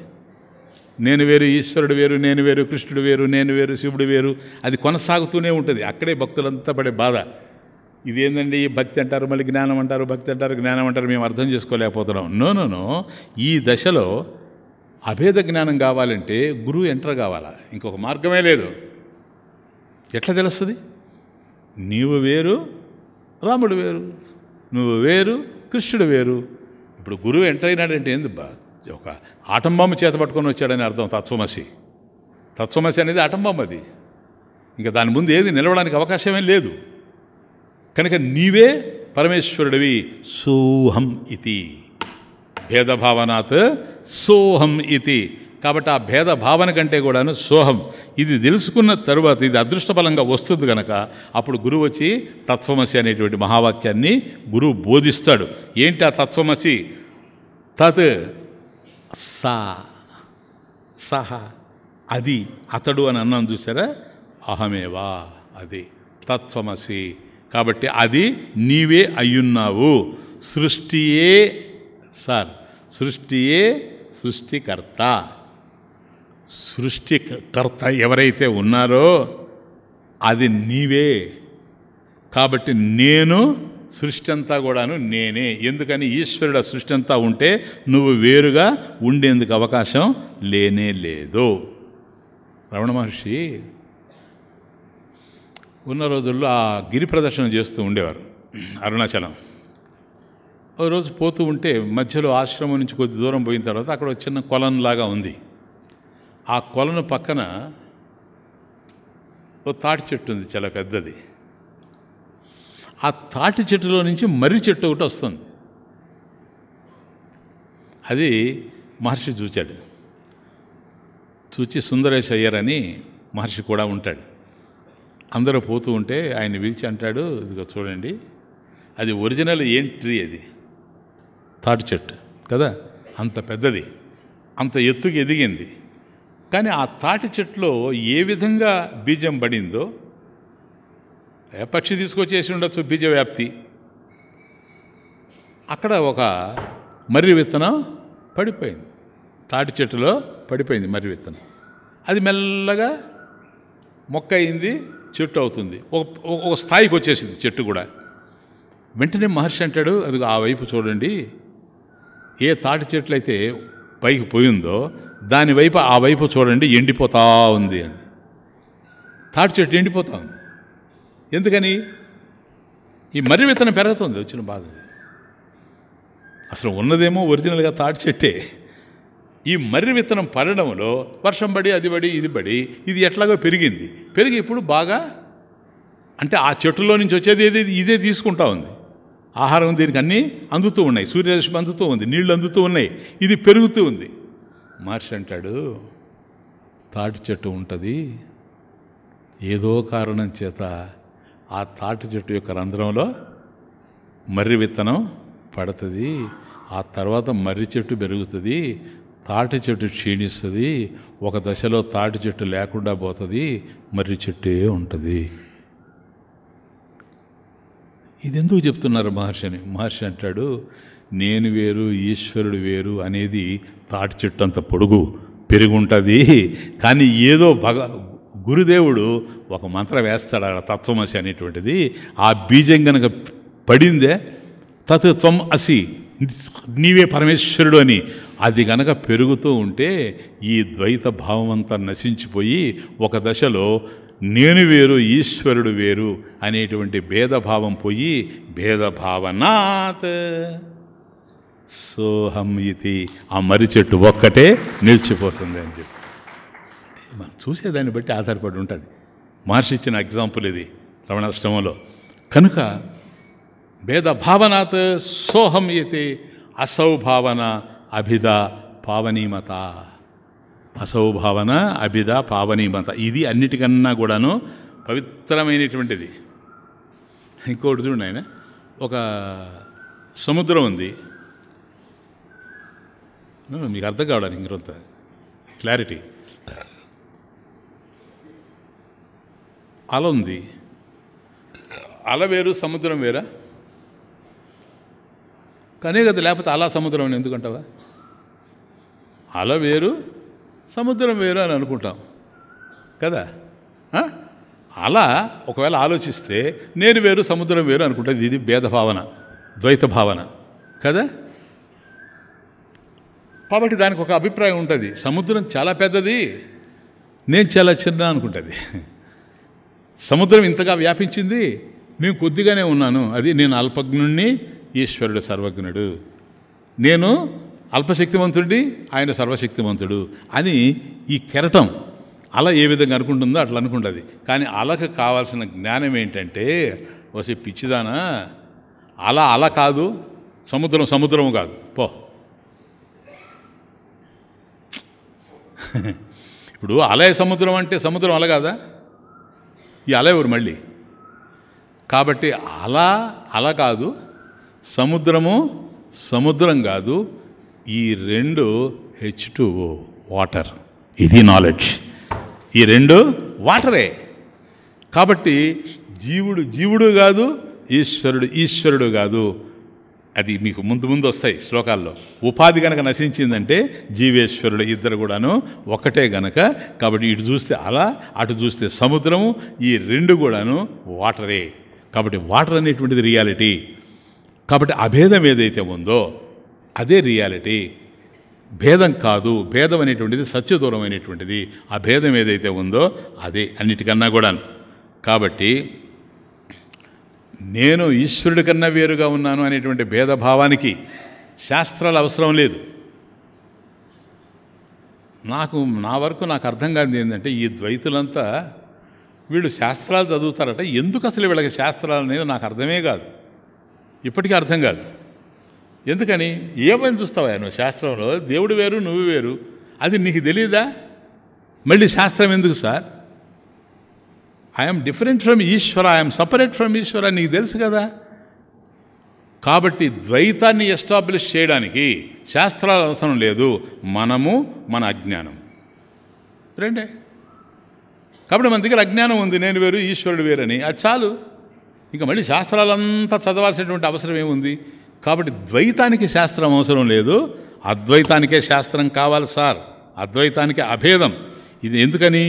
నేను వేరు ఈశ్వరుడు వేరు నేను వేరు కృష్ణుడు వేరు నేను వేరు శివుడు వేరు అది కొనసాగుతూనే ఉంటుంది అక్కడే భక్తులంతా పడే బాధ ఇదేందండి భక్తి అంటారు మళ్ళీ జ్ఞానం అంటారు భక్తి అంటారు జ్ఞానం అంటారు మేము అర్థం చేసుకోలేకపోతున్నాం నోనోనో ఈ దశలో అభేద జ్ఞానం కావాలంటే గురువు ఎంటర్ కావాలా ఇంకొక మార్గమే లేదు ఎట్లా తెలుస్తుంది నీవు వేరు రాముడు వేరు నువ్వు వేరు కృష్ణుడు వేరు ఇప్పుడు గురువు ఎంటర్ అయినాడంటే ఏంది ఒక ఆటంబాంబు చేత పట్టుకొని వచ్చాడని అర్థం తత్వమసి తత్వమసి అనేది ఆటంబాంబు అది ఇంకా దాని ముందు ఏది నిలవడానికి అవకాశమే లేదు కనుక నీవే పరమేశ్వరుడివి సోహం ఇది భేదభావనాత్ సోహం ఇది కాబట్టి ఆ భేద భావన కంటే కూడాను సోహం ఇది తెలుసుకున్న తరువాత ఇది బలంగా వస్తుంది కనుక అప్పుడు గురువు వచ్చి తత్వమసి అనేటువంటి మహావాక్యాన్ని గురువు బోధిస్తాడు ఏంటి ఆ తత్వమసి తత్ సా సహ అది అతడు అని అన్నాను చూసారా అహమేవా అది తత్వమసి కాబట్టి అది నీవే అయ్యున్నావు సృష్టియే సార్ సృష్టియే సృష్టికర్త సృష్టికర్త ఎవరైతే ఉన్నారో అది నీవే కాబట్టి నేను సృష్టి అంతా కూడాను నేనే ఎందుకని ఈశ్వరుడు సృష్టి అంతా ఉంటే నువ్వు వేరుగా ఉండేందుకు అవకాశం లేనే లేదు రమణ మహర్షి ఉన్న రోజుల్లో ఆ గిరి ప్రదర్శన చేస్తూ ఉండేవారు అరుణాచలం ఓ రోజు పోతూ ఉంటే మధ్యలో ఆశ్రమం నుంచి కొద్ది దూరం పోయిన తర్వాత అక్కడ చిన్న కొలంలాగా ఉంది ఆ కొలను పక్కన ఓ తాటి చెట్టు ఉంది చాలా పెద్దది ఆ తాటి చెట్టులో నుంచి మర్రి చెట్టు ఒకటి వస్తుంది అది మహర్షి చూచాడు చూచి సుందరేశ్ అయ్యారని మహర్షి కూడా ఉంటాడు అందరూ పోతూ ఉంటే ఆయన పిలిచి అంటాడు ఇదిగో చూడండి అది ఒరిజినల్ ఏం ట్రీ అది తాటి చెట్టు కదా అంత పెద్దది అంత ఎత్తుకు ఎదిగింది కానీ ఆ తాటి చెట్టులో ఏ విధంగా బీజం పడిందో పక్షి తీసుకొచ్చేసి ఉండొచ్చు బీజ వ్యాప్తి అక్కడ ఒక మర్రి విత్తనం పడిపోయింది తాటి చెట్టులో పడిపోయింది మర్రి విత్తనం అది మెల్లగా మొక్క అయింది చెట్టు అవుతుంది ఒక ఒక స్థాయికి వచ్చేసింది చెట్టు కూడా వెంటనే మహర్షి అంటాడు అది ఆ వైపు చూడండి ఏ తాటి చెట్లు అయితే పైకి పోయిందో దానివైపు ఆ వైపు చూడండి ఎండిపోతా ఉంది అని తాటి చెట్టు ఎండిపోతా ఉంది ఎందుకని ఈ మర్రి విత్తనం పెరుగుతుంది వచ్చిన బాధ అసలు ఉన్నదేమో ఒరిజినల్గా తాటి చెట్టే ఈ మర్రి విత్తనం పడడంలో వర్షం పడి అది పడి ఇది పడి ఇది ఎట్లాగో పెరిగింది పెరిగి ఇప్పుడు బాగా అంటే ఆ చెట్టులో నుంచి వచ్చేది ఏది ఇదే తీసుకుంటా ఉంది ఆహారం దీనికి అన్నీ అందుతూ ఉన్నాయి సూర్యరశ్మి అందుతూ ఉంది నీళ్లు అందుతూ ఉన్నాయి ఇది పెరుగుతూ ఉంది మహర్షి అంటాడు తాటి చెట్టు ఉంటుంది ఏదో కారణం చేత ఆ తాటి చెట్టు యొక్క రంధ్రంలో మర్రి విత్తనం పడుతుంది ఆ తర్వాత మర్రి చెట్టు పెరుగుతుంది తాటి చెట్టు క్షీణిస్తుంది ఒక దశలో తాటి చెట్టు లేకుండా పోతుంది మర్రి చెట్టే ఉంటుంది ఇది ఎందుకు చెప్తున్నారు మహర్షిని మహర్షి అంటాడు నేను వేరు ఈశ్వరుడు వేరు అనేది తాటి చెట్టు అంత పొడుగు పెరుగుంటుంది కానీ ఏదో భగ గురుదేవుడు ఒక మంత్రం వేస్తాడు ఆ తత్వమసి అనేటువంటిది ఆ బీజం కనుక పడిందే తత్ త్వం అసి నీవే పరమేశ్వరుడు అని అది గనక పెరుగుతూ ఉంటే ఈ ద్వైత భావం అంతా నశించిపోయి ఒక దశలో నేను వేరు ఈశ్వరుడు వేరు అనేటువంటి భేదభావం పోయి భేదభావనాత్ సోహం ఇది ఆ మర్రి చెట్టు ఒక్కటే నిలిచిపోతుంది అని చెప్పి మనం చూసేదాన్ని బట్టి ఆధారపడి ఉంటుంది మహర్షి ఇచ్చిన ఎగ్జాంపుల్ ఇది రమణాశ్రమంలో కనుక భేద భావనాత్ సోహం ఇది అసౌ భావన అభిద పావనీమత అసౌ భావన అభిద పావనీమత ఇది అన్నిటికన్నా కూడాను పవిత్రమైనటువంటిది ఇంకోటి చూడండి ఆయన ఒక సముద్రం ఉంది మీకు అర్థం కావడానికి ఇంకొంత క్లారిటీ అల ఉంది అల వేరు సముద్రం వేరా కనే కదా లేకపోతే అలా సముద్రం అని ఎందుకంటావా అల వేరు సముద్రం వేరు అని అనుకుంటాం కదా అలా ఒకవేళ ఆలోచిస్తే నేను వేరు సముద్రం వేరు అనుకుంటుంది ఇది భేద భావన ద్వైత భావన కదా కాబట్టి దానికి ఒక అభిప్రాయం ఉంటుంది సముద్రం చాలా పెద్దది నేను చాలా చిన్న అనుకుంటుంది సముద్రం ఇంతగా వ్యాపించింది నేను కొద్దిగానే ఉన్నాను అది నేను అల్పజ్ఞుణ్ణి ఈశ్వరుడు సర్వజ్ఞుడు నేను అల్పశక్తివంతుడి ఆయన సర్వశక్తివంతుడు అని ఈ కెరటం అలా ఏ విధంగా అనుకుంటుందో అట్లా అనుకుంటుంది కానీ అలకు కావాల్సిన జ్ఞానం ఏంటంటే వసే పిచ్చిదానా అలా అలా కాదు సముద్రం సముద్రం కాదు పో ఇప్పుడు అలయ సముద్రం అంటే సముద్రం అలా కాదా అల ఎవరు మళ్ళీ కాబట్టి అలా అల కాదు సముద్రము సముద్రం కాదు ఈ రెండు హెచ్ వాటర్ ఇది నాలెడ్జ్ ఈ రెండు వాటరే కాబట్టి జీవుడు జీవుడు కాదు ఈశ్వరుడు ఈశ్వరుడు కాదు అది మీకు ముందు ముందు వస్తాయి శ్లోకాల్లో ఉపాధి గనక నశించిందంటే జీవేశ్వరుడు ఇద్దరు కూడాను ఒకటే గనక కాబట్టి ఇటు చూస్తే అలా అటు చూస్తే సముద్రము ఈ రెండు కూడాను వాటరే కాబట్టి వాటర్ అనేటువంటిది రియాలిటీ కాబట్టి అభేదం ఏదైతే ఉందో అదే రియాలిటీ భేదం కాదు భేదం అనేటువంటిది సత్యదూరమైనటువంటిది ఆ భేదం ఏదైతే ఉందో అదే అన్నిటికన్నా కూడాను కాబట్టి నేను ఈశ్వరుడి కన్నా వేరుగా ఉన్నాను అనేటువంటి భేదభావానికి శాస్త్రాలు అవసరం లేదు నాకు నా వరకు నాకు అర్థం కాదు ఏంటంటే ఈ ద్వైతులంతా వీళ్ళు శాస్త్రాలు చదువుతారట ఎందుకు అసలు వీళ్ళకి శాస్త్రాలు అనేది నాకు అర్థమే కాదు ఇప్పటికీ అర్థం కాదు ఎందుకని ఏమని చూస్తావా నువ్వు శాస్త్రంలో దేవుడు వేరు నువ్వు వేరు అది నీకు తెలియదా మళ్ళీ శాస్త్రం ఎందుకు sir I'm different from Ishwara I'm separate from Ishwara నీకు తెలుసు కదా కాబట్టి ద్వైతాన్ని ఎస్టాబ్లిష్ చేయడానికి శాస్త్రాలు అవసరం లేదు మనము మన అజ్ఞానం రెండే కాబట్టి మన దగ్గర అజ్ఞానం ఉంది నేను వేరు ఈశ్వరుడు వేరని అది చాలు ఇంకా మళ్ళీ శాస్త్రాలంతా చదవాల్సినటువంటి అవసరం ఏముంది కాబట్టి ద్వైతానికి శాస్త్రం అవసరం లేదు అద్వైతానికే శాస్త్రం కావాలి సార్ అద్వైతానికే అభేదం ఇది ఎందుకని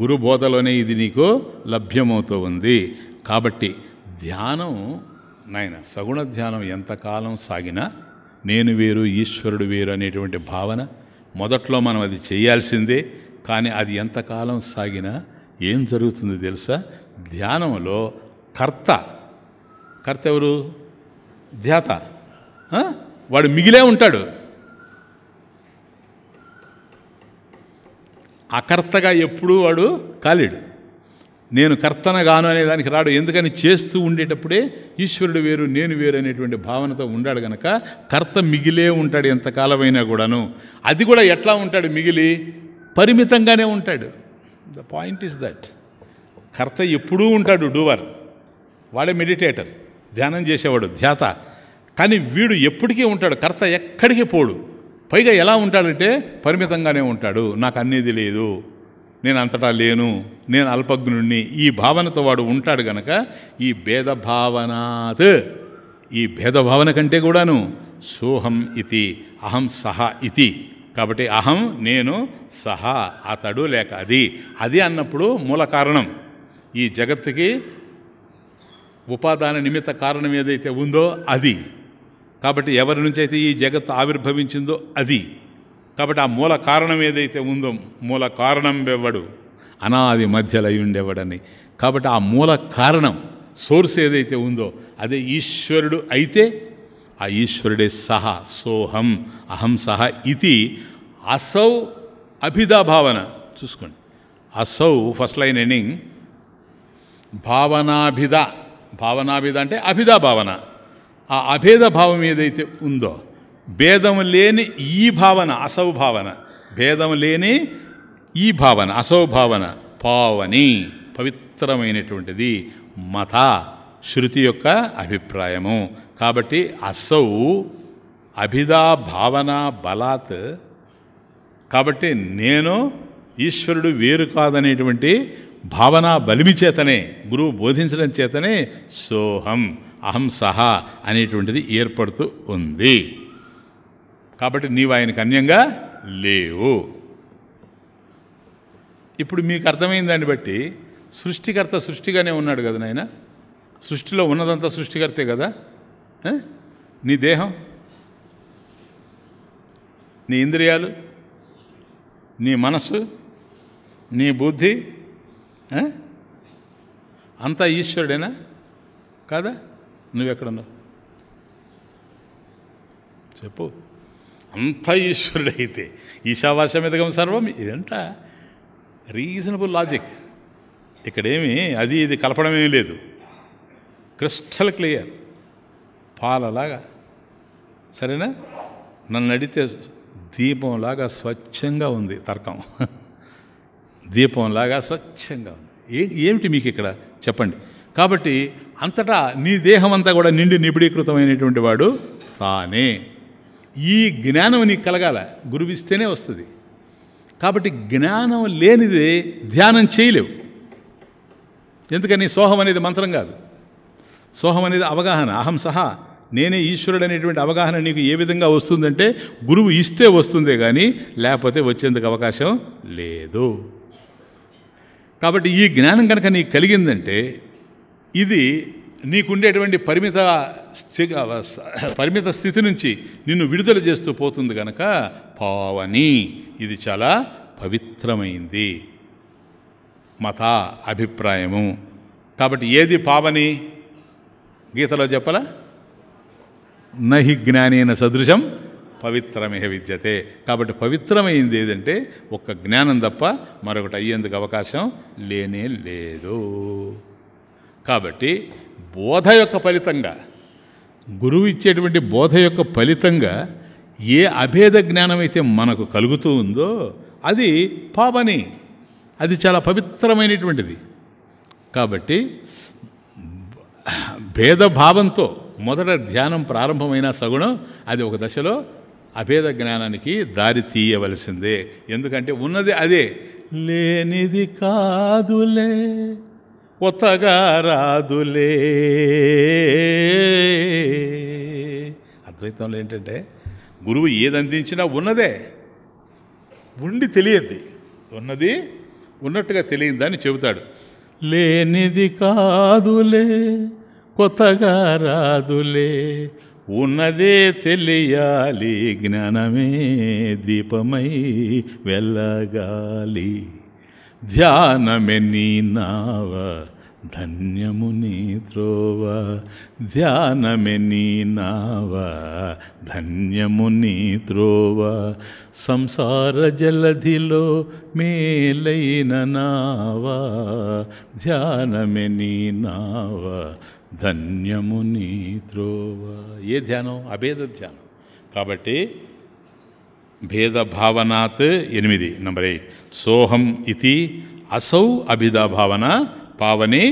గురు బోధలోనే ఇది నీకు లభ్యమవుతూ ఉంది కాబట్టి ధ్యానం నాయన సగుణ ధ్యానం ఎంతకాలం సాగినా నేను వేరు ఈశ్వరుడు వేరు అనేటువంటి భావన మొదట్లో మనం అది చేయాల్సిందే కానీ అది ఎంతకాలం సాగినా ఏం జరుగుతుంది తెలుసా ధ్యానంలో కర్త కర్త ఎవరు ధ్యాత వాడు మిగిలే ఉంటాడు అకర్తగా ఎప్పుడూ వాడు కాలేడు నేను కర్తన గాను అనేదానికి రాడు ఎందుకని చేస్తూ ఉండేటప్పుడే ఈశ్వరుడు వేరు నేను వేరు అనేటువంటి భావనతో ఉండాడు గనక కర్త మిగిలే ఉంటాడు ఎంతకాలమైనా కూడాను అది కూడా ఎట్లా ఉంటాడు మిగిలి పరిమితంగానే ఉంటాడు ద పాయింట్ ఈస్ దట్ కర్త ఎప్పుడూ ఉంటాడు డూవర్ వాడే మెడిటేటర్ ధ్యానం చేసేవాడు ధ్యాత కానీ వీడు ఎప్పటికీ ఉంటాడు కర్త ఎక్కడికి పోడు పైగా ఎలా ఉంటాడంటే పరిమితంగానే ఉంటాడు నాకు అనేది లేదు నేను అంతటా లేను నేను అల్పజ్ఞుణ్ణి ఈ భావనతో వాడు ఉంటాడు గనక ఈ భేదభావనాత్ ఈ భేదభావన కంటే కూడాను సోహం ఇది అహం సహ ఇది కాబట్టి అహం నేను సహా అతడు లేక అది అది అన్నప్పుడు మూల కారణం ఈ జగత్తుకి ఉపాదాన నిమిత్త కారణం ఏదైతే ఉందో అది కాబట్టి ఎవరి నుంచి అయితే ఈ జగత్ ఆవిర్భవించిందో అది కాబట్టి ఆ మూల కారణం ఏదైతే ఉందో మూల కారణం వెవ్వడు అనాది మధ్యలో ఉండేవాడని కాబట్టి ఆ మూల కారణం సోర్స్ ఏదైతే ఉందో అదే ఈశ్వరుడు అయితే ఆ ఈశ్వరుడే సహ సోహం అహం సహ ఇది అసౌ అభిధా భావన చూసుకోండి అసౌ ఫస్ట్ లైన్ ఎనింగ్ భావనాభిధ భావనాభిధ అంటే అభిధా భావన ఆ అభేద భావం ఏదైతే ఉందో భేదం లేని ఈ భావన అసౌ భావన భేదం లేని ఈ భావన అసౌ భావన పావని పవిత్రమైనటువంటిది మత శృతి యొక్క అభిప్రాయము కాబట్టి అసౌ అభిదా భావన బలాత్ కాబట్టి నేను ఈశ్వరుడు వేరు కాదనేటువంటి భావన బలిమి చేతనే గురువు బోధించడం చేతనే సోహం అహం సహా అనేటువంటిది ఏర్పడుతూ ఉంది కాబట్టి నీవు ఆయనకు అన్యంగా లేవు ఇప్పుడు మీకు అర్థమైన దాన్ని బట్టి సృష్టికర్త సృష్టిగానే ఉన్నాడు కదా నాయన సృష్టిలో ఉన్నదంతా సృష్టికర్తే కదా నీ దేహం నీ ఇంద్రియాలు నీ మనసు నీ బుద్ధి అంతా ఈశ్వరుడేనా కాదా నువ్వెక్కడున్నావు చెప్పు అంత ఈశ్వరుడైతే ఈశావాస్యమిదగం సర్వం ఇదంట రీజనబుల్ లాజిక్ ఇక్కడేమి అది ఇది కలపడమేమీ లేదు క్రిస్టల్ క్లియర్ పాలలాగా సరేనా నన్ను అడిగితే దీపంలాగా స్వచ్ఛంగా ఉంది తర్కం దీపంలాగా స్వచ్ఛంగా ఉంది ఏ ఏమిటి మీకు ఇక్కడ చెప్పండి కాబట్టి అంతటా నీ దేహమంతా కూడా నిండి నిబిడీకృతమైనటువంటి వాడు తానే ఈ జ్ఞానం నీకు కలగాల గురువిస్తేనే వస్తుంది కాబట్టి జ్ఞానం లేనిది ధ్యానం చేయలేవు ఎందుకని సోహం అనేది మంత్రం కాదు సోహం అనేది అవగాహన అహం సహా నేనే ఈశ్వరుడు అనేటువంటి అవగాహన నీకు ఏ విధంగా వస్తుందంటే గురువు ఇస్తే వస్తుందే కానీ లేకపోతే వచ్చేందుకు అవకాశం లేదు కాబట్టి ఈ జ్ఞానం కనుక నీకు కలిగిందంటే ఇది నీకుండేటువంటి పరిమిత పరిమిత స్థితి నుంచి నిన్ను విడుదల చేస్తూ పోతుంది కనుక పావని ఇది చాలా పవిత్రమైంది మత అభిప్రాయము కాబట్టి ఏది పావని గీతలో చెప్పలా నహి జ్ఞానైన సదృశం పవిత్రమే విద్యతే కాబట్టి పవిత్రమైంది ఏదంటే ఒక్క జ్ఞానం తప్ప మరొకటి అయ్యేందుకు అవకాశం లేనే లేదు కాబట్టి బోధ యొక్క ఫలితంగా గురువు ఇచ్చేటువంటి బోధ యొక్క ఫలితంగా ఏ అభేద జ్ఞానం అయితే మనకు కలుగుతూ ఉందో అది పాపని అది చాలా పవిత్రమైనటువంటిది కాబట్టి భేదభావంతో మొదట ధ్యానం ప్రారంభమైన సగుణం అది ఒక దశలో అభేద జ్ఞానానికి దారి తీయవలసిందే ఎందుకంటే ఉన్నది అదే లేనిది కాదులే కొత్తగా రాదులే అద్వైతంలో ఏంటంటే గురువు ఏది అందించినా ఉన్నదే ఉండి తెలియద్ది ఉన్నది ఉన్నట్టుగా తెలియదని చెబుతాడు లేనిది కాదులే కొత్తగా రాదులే ఉన్నదే తెలియాలి జ్ఞానమే దీపమై వెళ్ళగాలి ధ్యానమె నీ నావ ధన్యము నీ త్రోవ ధ్యానమె నీ నావ ధన్యము నీ త్రోవ సంసార జలధిలో మేలైన నావ ధ్యానమె నీ నావ ధన్యము నీ త్రోవ ఏ ధ్యానం అభేద ధ్యానం కాబట్టి भेदभावनात् एनिमिदि नंबर एट सोहम इति असौ अभिधा भावना पावने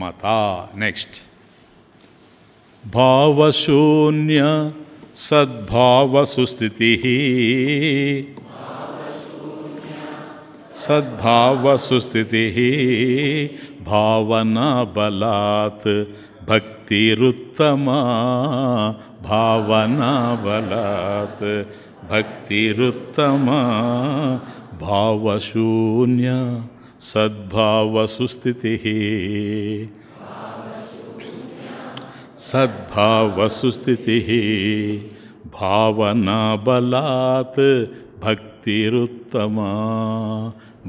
मता नेक्स्ट भावशून्य सद्भाव सुस्थिति सद्भाव सुस्थिति भावना बलात् भक्तिरुत्तमा भावना बलात् भक्तिरुत्तमा भावशून्य सद्भावसुस्थितिः सद्भावसुस्थितिः भावना बलात् भक्तिरुत्तमा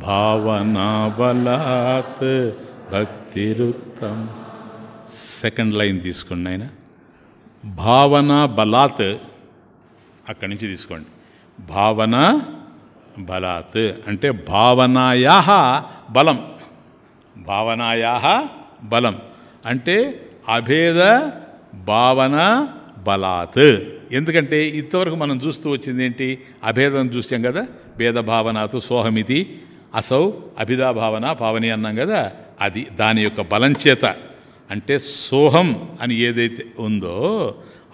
भावना बलात् भक्तिरुत्तम सेकण्ड् लैन् देना भावना बलात् అక్కడి నుంచి తీసుకోండి భావన బలాత్ అంటే భావనాయా బలం భావనాయా బలం అంటే అభేద భావన బలాత్ ఎందుకంటే ఇంతవరకు మనం చూస్తూ వచ్చింది ఏంటి అభేదం చూసాం కదా భేదభావనాతు సోహమితి అసౌ అభిధాభావన భావని అన్నాం కదా అది దాని యొక్క బలం చేత అంటే సోహం అని ఏదైతే ఉందో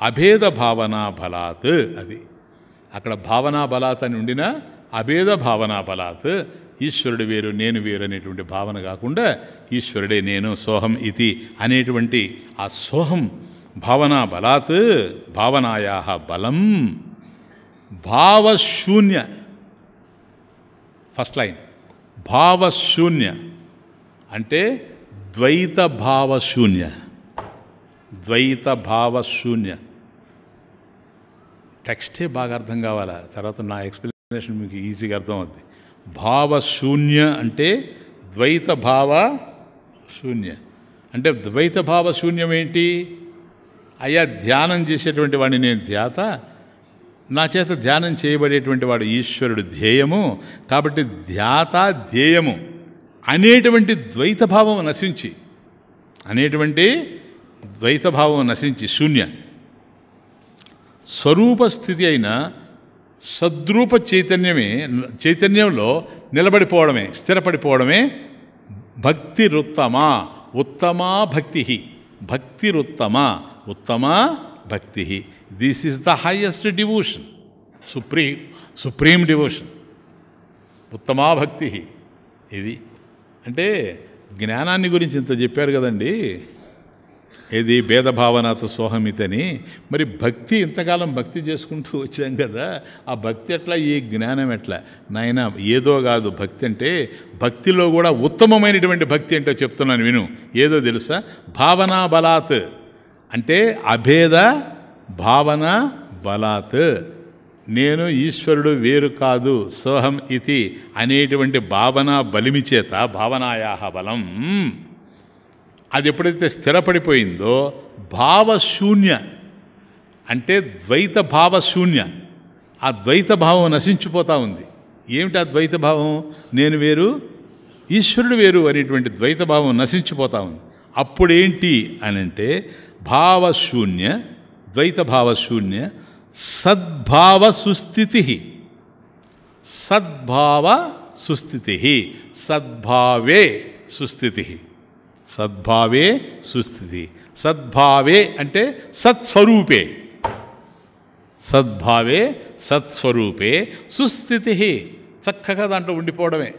అభేద భావనా బలాత్ అది అక్కడ భావనా బలాత్ అని ఉండిన అభేద భావనా బలాత్ ఈశ్వరుడు వేరు నేను వేరు అనేటువంటి భావన కాకుండా ఈశ్వరుడే నేను సోహం ఇది అనేటువంటి ఆ సోహం భావనా బలాత్ భావనాయా బలం భావశూన్య ఫస్ట్ లైన్ భావశూన్య అంటే ద్వైత భావశూన్య ద్వైత భావశూన్య టెక్స్టే బాగా అర్థం కావాలా తర్వాత నా ఎక్స్ప్లెనేషన్ మీకు ఈజీగా అర్థమవుద్ది భావశూన్య అంటే ద్వైత భావ శూన్య అంటే ద్వైత భావ శూన్యం ఏంటి అయ్యా ధ్యానం చేసేటువంటి వాడిని నేను ధ్యాత నా చేత ధ్యానం చేయబడేటువంటి వాడు ఈశ్వరుడు ధ్యేయము కాబట్టి ధ్యాత ధ్యేయము అనేటువంటి ద్వైతభావం నశించి అనేటువంటి ద్వైతభావం నశించి శూన్య స్వరూప స్థితి అయిన సద్రూప చైతన్యమే చైతన్యంలో నిలబడిపోవడమే స్థిరపడిపోవడమే రుత్తమ ఉత్తమా భక్తి భక్తి రుత్తమ ఉత్తమా భక్తి this is the highest devotion సుప్రీ సుప్రీం డివోషన్ ఉత్తమా భక్తి ఇది అంటే జ్ఞానాన్ని గురించి ఇంత చెప్పారు కదండీ ఏది భేదభావనాథ సోహమితని మరి భక్తి ఇంతకాలం భక్తి చేసుకుంటూ వచ్చాం కదా ఆ భక్తి ఎట్లా ఈ జ్ఞానం ఎట్లా నాయన ఏదో కాదు భక్తి అంటే భక్తిలో కూడా ఉత్తమమైనటువంటి భక్తి ఏంటో చెప్తున్నాను విను ఏదో తెలుసా భావనా బలాత్ అంటే అభేద భావన బలాత్ నేను ఈశ్వరుడు వేరు కాదు సోహం ఇది అనేటువంటి భావన బలిమి చేత భావనాయా బలం అది ఎప్పుడైతే స్థిరపడిపోయిందో భావశూన్య అంటే ద్వైత భావశూన్య ఆ ద్వైత భావం నశించిపోతూ ఉంది ఏమిటి ఆ ద్వైత భావం నేను వేరు ఈశ్వరుడు వేరు అనేటువంటి ద్వైత భావం నశించిపోతూ ఉంది అప్పుడేంటి అని అంటే భావశూన్య ద్వైత భావశూన్య సద్భావ సుస్థితి సద్భావ సుస్థితి సద్భావే సుస్థితి సద్భావే సుస్థితి సద్భావే అంటే సత్స్వరూపే సద్భావే సత్స్వరూపే సుస్థితి చక్కగా దాంట్లో ఉండిపోవడమే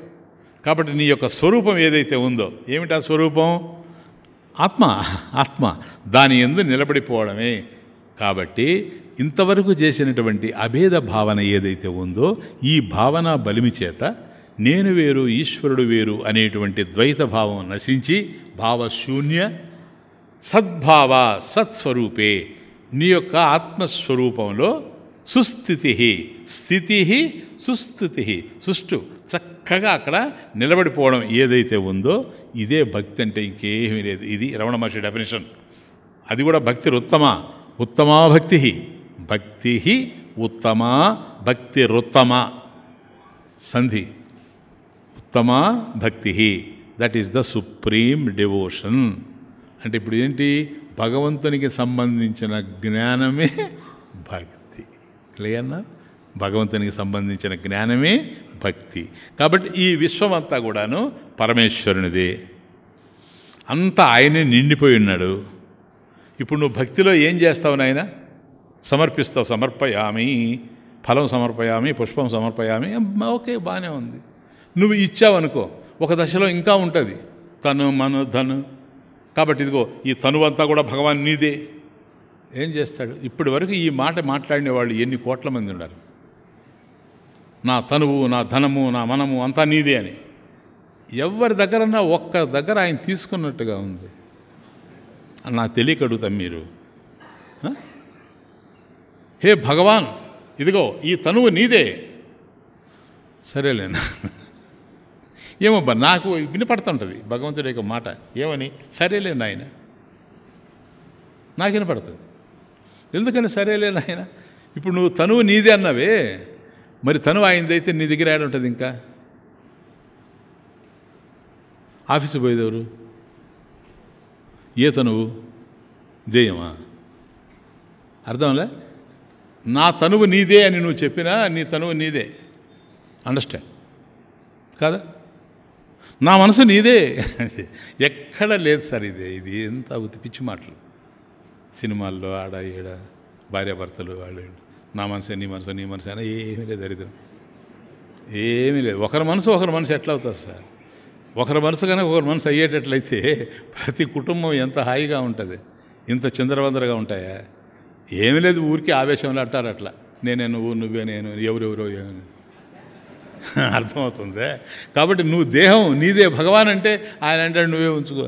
కాబట్టి నీ యొక్క స్వరూపం ఏదైతే ఉందో ఏమిటా స్వరూపం ఆత్మ ఆత్మ దాని ఎందు నిలబడిపోవడమే కాబట్టి ఇంతవరకు చేసినటువంటి అభేద భావన ఏదైతే ఉందో ఈ భావన బలిమి చేత నేను వేరు ఈశ్వరుడు వేరు అనేటువంటి ద్వైత భావం నశించి భావశూన్య సద్భావ సత్స్వరూపే నీ యొక్క ఆత్మస్వరూపంలో సుస్థితి స్థితి సుస్థితి సుష్టు చక్కగా అక్కడ నిలబడిపోవడం ఏదైతే ఉందో ఇదే భక్తి అంటే ఇంకేమీ లేదు ఇది రమణ మహర్షి డెఫినేషన్ అది కూడా భక్తి ఉత్తమ ఉత్తమా భక్తి భక్తి ఉత్తమా భక్తిరుత్తమ సంధి తమా భక్తి that is the supreme devotion అంటే ఇప్పుడు ఏంటి భగవంతునికి సంబంధించిన జ్ఞానమే భక్తి క్లియర్నా భగవంతునికి సంబంధించిన జ్ఞానమే భక్తి కాబట్టి ఈ విశ్వమంతా కూడాను పరమేశ్వరునిది అంతా ఆయనే నిండిపోయి ఉన్నాడు ఇప్పుడు నువ్వు భక్తిలో ఏం చేస్తావు నాయన సమర్పిస్తావు సమర్పయామి ఫలం సమర్పయామి పుష్పం సమర్పయామి ఓకే బాగానే ఉంది నువ్వు ఇచ్చావనుకో ఒక దశలో ఇంకా ఉంటుంది తను మన ధను కాబట్టి ఇదిగో ఈ తనువంతా కూడా భగవాన్ నీదే ఏం చేస్తాడు ఇప్పటి వరకు ఈ మాట మాట్లాడిన వాళ్ళు ఎన్ని కోట్ల మంది ఉన్నారు నా తనువు నా ధనము నా మనము అంతా నీదే అని ఎవరి దగ్గరన్నా ఒక్క దగ్గర ఆయన తీసుకున్నట్టుగా ఉంది నా తెలియక అడుగుతాం మీరు హే భగవాన్ ఇదిగో ఈ తనువు నీదే సరేలేనా ఏమబ్బా నాకు వినపడుతుంటుంది భగవంతుడి యొక్క మాట ఏమని సరేలే నాయన నాకు వినపడుతుంది ఎందుకని సరేలే నాయన ఇప్పుడు నువ్వు తనువు నీదే అన్నావే మరి తనువు అయిందైతే నీ దగ్గర ఆడ ఉంటుంది ఇంకా ఆఫీసు పోయేదెవరు ఏ తనువు దేయమా అర్థంలే నా తనువు నీదే అని నువ్వు చెప్పినా నీ తనువు నీదే అండర్స్టాండ్ కాదా నా మనసు నీదే ఎక్కడ లేదు సార్ ఇది ఇది ఎంత ఉతిపిచ్చి మాటలు సినిమాల్లో ఆడ ఈడ భార్యాభర్తలు వాళ్ళు నా మనసు నీ మనసు నీ మనసు అయినా ఏమీ లేదు దరిద్రం ఏమీ లేదు ఒకరి మనసు ఒకరి మనసు ఎట్లా అవుతుంది సార్ ఒకరి మనసు కనుక ఒకరి మనసు అయ్యేటట్లయితే ప్రతి కుటుంబం ఎంత హాయిగా ఉంటుంది ఇంత చిందరవందరగా ఉంటాయా ఏమీ లేదు ఊరికి ఆవేశంలో అట్టారు అట్లా నేనే నువ్వు నువ్వే నేను ఎవరెవరో అర్థమవుతుంది కాబట్టి నువ్వు దేహం నీదే భగవాన్ అంటే ఆయన అంటాడు నువ్వే ఉంచుకో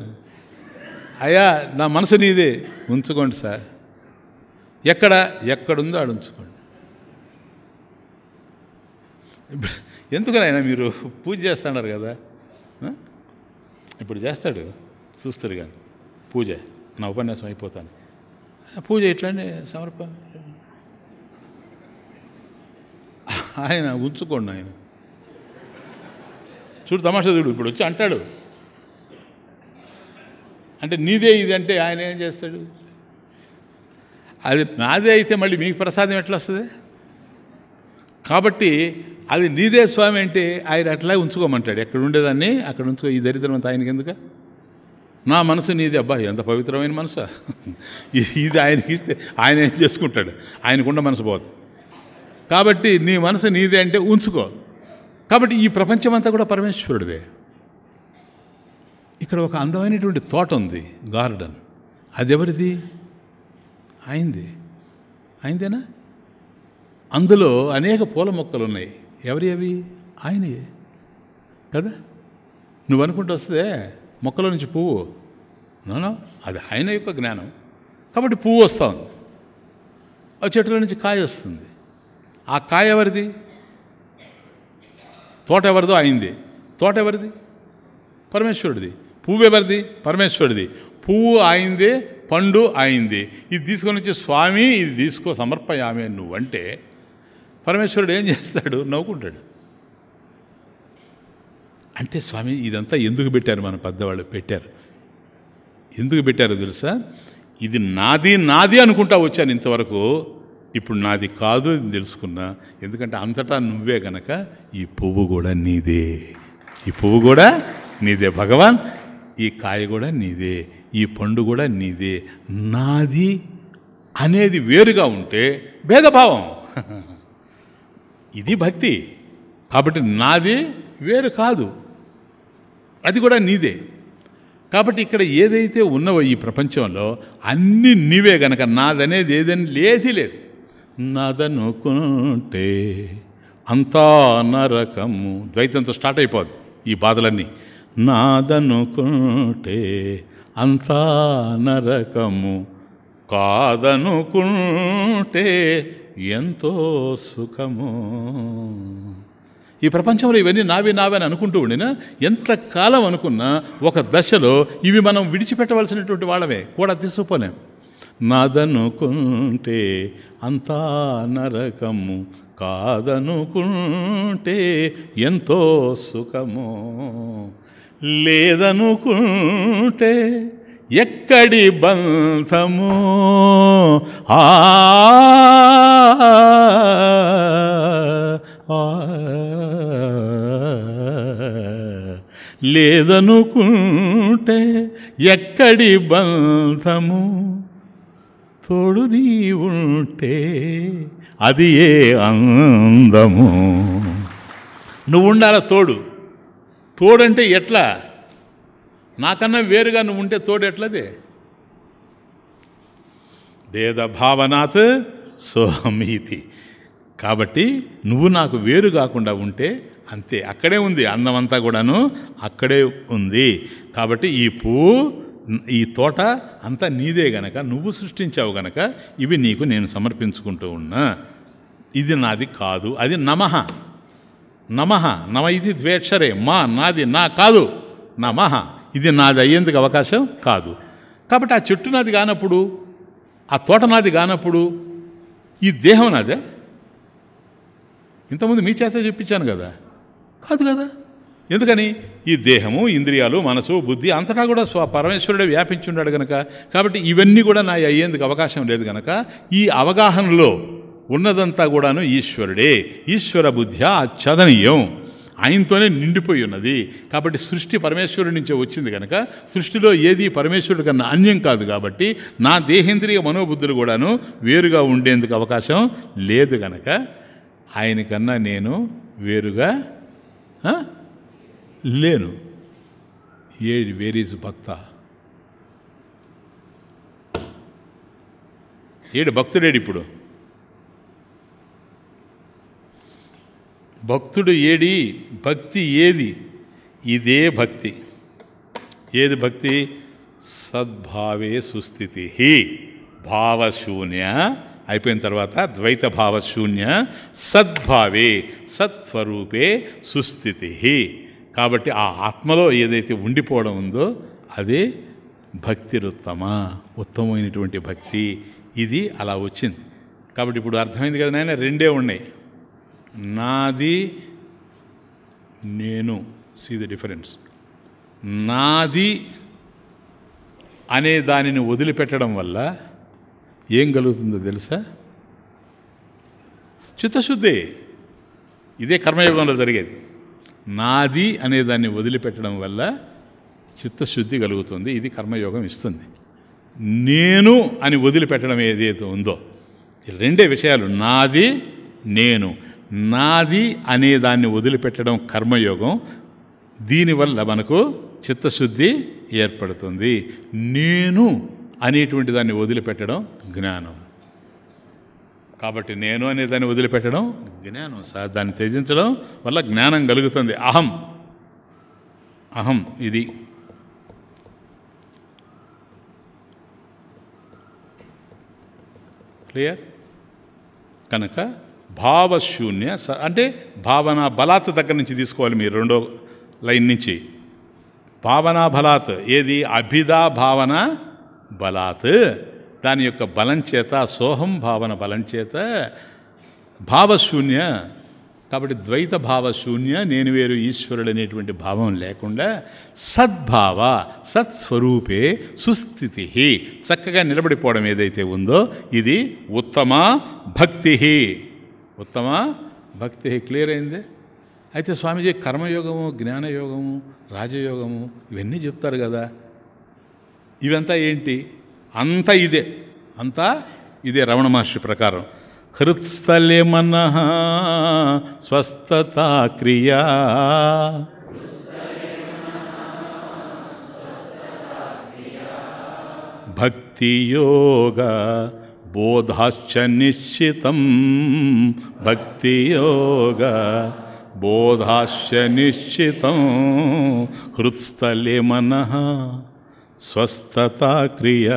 అయ్యా నా మనసు నీదే ఉంచుకోండి సార్ ఎక్కడ ఎక్కడుందో ఆడు ఉంచుకోండి ఎందుకనైనా మీరు పూజ చేస్తున్నారు కదా ఇప్పుడు చేస్తాడు చూస్తారు కానీ పూజ నా ఉపన్యాసం అయిపోతాను పూజ ఇట్లానే సమర్పణ ఆయన ఉంచుకోండి ఆయన చూడు తమాషా చూడు ఇప్పుడు వచ్చి అంటాడు అంటే నీదే ఇది అంటే ఆయన ఏం చేస్తాడు అది నాదే అయితే మళ్ళీ మీకు ప్రసాదం ఎట్లా వస్తుంది కాబట్టి అది నీదే స్వామి అంటే ఆయన అట్లా ఉంచుకోమంటాడు ఎక్కడ ఉండేదాన్ని అక్కడ ఉంచుకో ఈ దరిద్రం అంతా ఆయనకి ఎందుక నా మనసు నీది అబ్బా ఎంత పవిత్రమైన మనసు ఇది ఆయనకి ఇస్తే ఆయన ఏం చేసుకుంటాడు ఆయనకుండా మనసు పోదు కాబట్టి నీ మనసు నీదే అంటే ఉంచుకో కాబట్టి ఈ ప్రపంచమంతా కూడా పరమేశ్వరుడివే ఇక్కడ ఒక అందమైనటువంటి తోట ఉంది గార్డెన్ అది ఎవరిది అయింది అయిందేనా అందులో అనేక పూల మొక్కలు ఉన్నాయి ఎవరి అవి ఆయనయే కదా నువ్వు అనుకుంటూ వస్తే మొక్కల నుంచి పువ్వు నోనా అది ఆయన యొక్క జ్ఞానం కాబట్టి పువ్వు వస్తుంది ఆ చెట్టులో నుంచి కాయ వస్తుంది ఆ కాయ ఎవరిది తోట ఎవరిదో అయింది తోట ఎవరిది పరమేశ్వరుడిది పువ్వు ఎవరిది పరమేశ్వరుడిది పువ్వు ఆయింది పండు ఆయింది ఇది తీసుకొని వచ్చి స్వామి ఇది తీసుకో సమర్పయామే నువ్వంటే పరమేశ్వరుడు ఏం చేస్తాడు నవ్వుకుంటాడు అంటే స్వామి ఇదంతా ఎందుకు పెట్టారు మన పెద్దవాళ్ళు పెట్టారు ఎందుకు పెట్టారో తెలుసా ఇది నాది నాది అనుకుంటా వచ్చాను ఇంతవరకు ఇప్పుడు నాది కాదు అని తెలుసుకున్నా ఎందుకంటే అంతటా నువ్వే గనక ఈ పువ్వు కూడా నీదే ఈ పువ్వు కూడా నీదే భగవాన్ ఈ కాయ కూడా నీదే ఈ పండు కూడా నీదే నాది అనేది వేరుగా ఉంటే భేదభావం ఇది భక్తి కాబట్టి నాది వేరు కాదు అది కూడా నీదే కాబట్టి ఇక్కడ ఏదైతే ఉన్నవో ఈ ప్రపంచంలో అన్నీ నీవే గనక నాదనేది ఏదని లేదీ లేదు నదనుకుంటే అంతా నరకము ద్వైతంతో స్టార్ట్ అయిపోద్ది ఈ బాధలన్నీ నాదనుకుంటే అంతా నరకము కాదనుకుంటే ఎంతో సుఖము ఈ ప్రపంచంలో ఇవన్నీ నావి నావే అని అనుకుంటూ ఉండినా ఎంతకాలం అనుకున్నా ఒక దశలో ఇవి మనం విడిచిపెట్టవలసినటువంటి వాళ్ళమే కూడా తీసుకుపోలేము నాదనుకుంటే అంతా నరకము కాదనుకుంటే ఎంతో సుఖము లేదనుకుంటే ఎక్కడి బంధము ఆ లేదనుకుంటే ఎక్కడి బంధము తోడు నీ ఉంటే అది ఏ అందము నువ్వు ఉండాల తోడు తోడంటే ఎట్లా నాకన్నా వేరుగా నువ్వు ఉంటే తోడు ఎట్లాదే భేద భావనాత్ సోహమీతి కాబట్టి నువ్వు నాకు వేరు కాకుండా ఉంటే అంతే అక్కడే ఉంది అందమంతా కూడాను అక్కడే ఉంది కాబట్టి ఈ పువ్వు ఈ తోట అంతా నీదే గనక నువ్వు సృష్టించావు గనక ఇవి నీకు నేను సమర్పించుకుంటూ ఉన్నా ఇది నాది కాదు అది నమః నమః నమ ఇది ద్వేక్షరే మా నాది నా కాదు నమహ ఇది నాది అయ్యేందుకు అవకాశం కాదు కాబట్టి ఆ చెట్టు నాది కానప్పుడు ఆ తోట నాది కానప్పుడు ఈ దేహం నాదే ఇంతకుముందు మీ చేత చెప్పించాను కదా కాదు కదా ఎందుకని ఈ దేహము ఇంద్రియాలు మనసు బుద్ధి అంతటా కూడా స్వ పరమేశ్వరుడే ఉన్నాడు గనక కాబట్టి ఇవన్నీ కూడా నా అయ్యేందుకు అవకాశం లేదు గనక ఈ అవగాహనలో ఉన్నదంతా కూడాను ఈశ్వరుడే ఈశ్వర బుద్ధి అచ్చదనీయం ఆయనతోనే నిండిపోయి ఉన్నది కాబట్టి సృష్టి పరమేశ్వరుడి నుంచే వచ్చింది కనుక సృష్టిలో ఏది పరమేశ్వరుడి కన్నా అన్యం కాదు కాబట్టి నా దేహేంద్రియ మనోబుద్ధులు కూడాను వేరుగా ఉండేందుకు అవకాశం లేదు గనక ఆయనకన్నా నేను వేరుగా లేను ఏడి ఈజ్ భక్త ఏడు భక్తుడేడు ఇప్పుడు భక్తుడు ఏడి భక్తి ఏది ఇదే భక్తి ఏది భక్తి సద్భావే సుస్థితి భావశూన్య అయిపోయిన తర్వాత ద్వైత భావశూన్య సద్భావే సత్వరూపే సుస్థితి కాబట్టి ఆ ఆత్మలో ఏదైతే ఉండిపోవడం ఉందో అదే భక్తిరుత్తమ ఉత్తమమైనటువంటి భక్తి ఇది అలా వచ్చింది కాబట్టి ఇప్పుడు అర్థమైంది కదా నాయన రెండే ఉన్నాయి నాది నేను సీ ద డిఫరెన్స్ నాది అనే దానిని వదిలిపెట్టడం వల్ల ఏం కలుగుతుందో తెలుసా చిత్తశుద్ధి ఇదే కర్మయోగంలో జరిగేది నాది అనేదాన్ని వదిలిపెట్టడం వల్ల చిత్తశుద్ధి కలుగుతుంది ఇది కర్మయోగం ఇస్తుంది నేను అని వదిలిపెట్టడం ఏదైతే ఉందో రెండే విషయాలు నాది నేను నాది అనేదాన్ని వదిలిపెట్టడం కర్మయోగం దీనివల్ల మనకు చిత్తశుద్ధి ఏర్పడుతుంది నేను అనేటువంటి దాన్ని వదిలిపెట్టడం జ్ఞానం కాబట్టి నేను అనే దాన్ని వదిలిపెట్టడం జ్ఞానం సార్ దాన్ని త్యజించడం వల్ల జ్ఞానం కలుగుతుంది అహం అహం ఇది క్లియర్ కనుక భావశూన్య స అంటే భావన బలాత్ దగ్గర నుంచి తీసుకోవాలి మీరు రెండో లైన్ నుంచి భావనా బలాత్ ఏది అభిధా భావన బలాత్ దాని యొక్క బలం చేత సోహం భావన బలం చేత భావశూన్య కాబట్టి ద్వైత భావశూన్య నేను వేరు ఈశ్వరుడు అనేటువంటి భావం లేకుండా సద్భావ సత్స్వరూపే సుస్థితి చక్కగా నిలబడిపోవడం ఏదైతే ఉందో ఇది ఉత్తమ భక్తి ఉత్తమ భక్తి క్లియర్ అయింది అయితే స్వామీజీ కర్మయోగము జ్ఞానయోగము రాజయోగము ఇవన్నీ చెప్తారు కదా ఇవంతా ఏంటి అంత ఇదే అంత ఇదే రమణ మహర్షి ప్రకారం హృత్స్థలే మన స్వస్థత క్రియా భక్తి యోగ బోధాశ్చ నిశ్చితం భక్తి యోగ బోధాశ్చ నిశ్చితం హృత్స్థలే మన స్వస్థతా క్రియ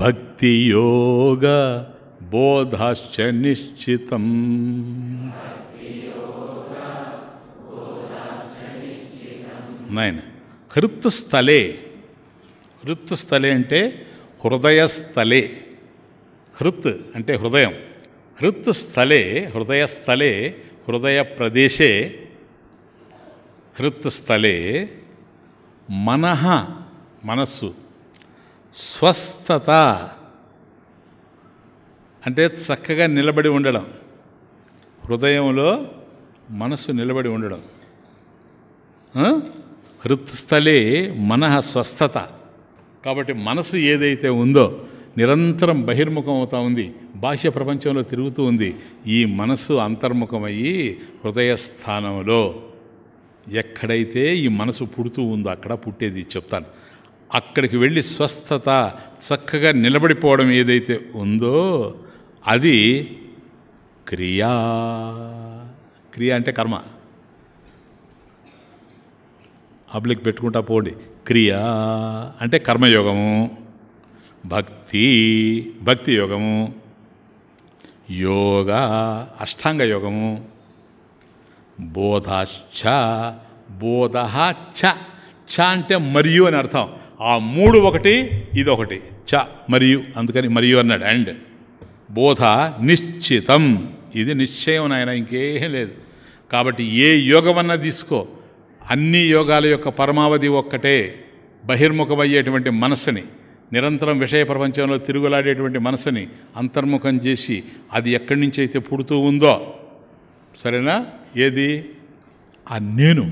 భక్తియోగ బోధాశ్చ నిశ్చితం నైన్ హృత్స్థలే హృత్స్థలే అంటే హృదయస్థలే హృత్ అంటే హృదయం హృత్స్థలే హృదయస్థలే హృదయ ప్రదేశే హృత్స్థలే మనః మనస్సు స్వస్థత అంటే చక్కగా నిలబడి ఉండడం హృదయంలో మనసు నిలబడి ఉండడం హృత్స్థలే మనః స్వస్థత కాబట్టి మనసు ఏదైతే ఉందో నిరంతరం బహిర్ముఖం అవుతూ ఉంది బాహ్య ప్రపంచంలో తిరుగుతూ ఉంది ఈ మనస్సు అంతర్ముఖమయ్యి హృదయస్థానంలో ఎక్కడైతే ఈ మనసు పుడుతూ ఉందో అక్కడ పుట్టేది చెప్తాను అక్కడికి వెళ్ళి స్వస్థత చక్కగా నిలబడిపోవడం ఏదైతే ఉందో అది క్రియా క్రియ అంటే కర్మ అబ్లిక్ పెట్టుకుంటా పోండి క్రియా అంటే కర్మయోగము భక్తి భక్తి యోగము యోగ అష్టాంగ యోగము బోధాశ్చ బోధ చ చ అంటే మరియు అని అర్థం ఆ మూడు ఒకటి ఇదొకటి చ మరియు అందుకని మరియు అన్నాడు అండ్ బోధ నిశ్చితం ఇది నిశ్చయం నాయన ఇంకేం లేదు కాబట్టి ఏ యోగమన్నా తీసుకో అన్ని యోగాల యొక్క పరమావధి ఒక్కటే బహిర్ముఖమయ్యేటువంటి మనస్సుని నిరంతరం విషయ ప్రపంచంలో తిరుగులాడేటువంటి మనసుని అంతర్ముఖం చేసి అది ఎక్కడి నుంచి అయితే పుడుతూ ఉందో సరేనా ఏది ఆ నేను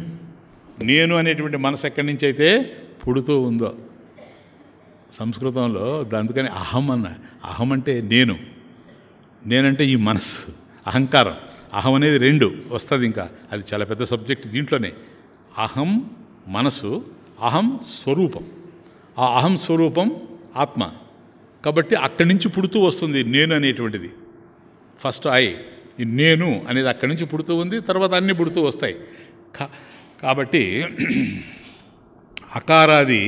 నేను అనేటువంటి మనసు ఎక్కడి నుంచి అయితే పుడుతూ ఉందో సంస్కృతంలో అందుకని అహం అన్న అహం అంటే నేను నేనంటే ఈ మనసు అహంకారం అహం అనేది రెండు వస్తుంది ఇంకా అది చాలా పెద్ద సబ్జెక్ట్ దీంట్లోనే అహం మనసు అహం స్వరూపం ఆ అహం స్వరూపం ఆత్మ కాబట్టి అక్కడి నుంచి పుడుతూ వస్తుంది నేను అనేటువంటిది ఫస్ట్ ఐ నేను అనేది అక్కడి నుంచి పుడుతూ ఉంది తర్వాత అన్ని పుడుతూ వస్తాయి కాబట్టి అకారాది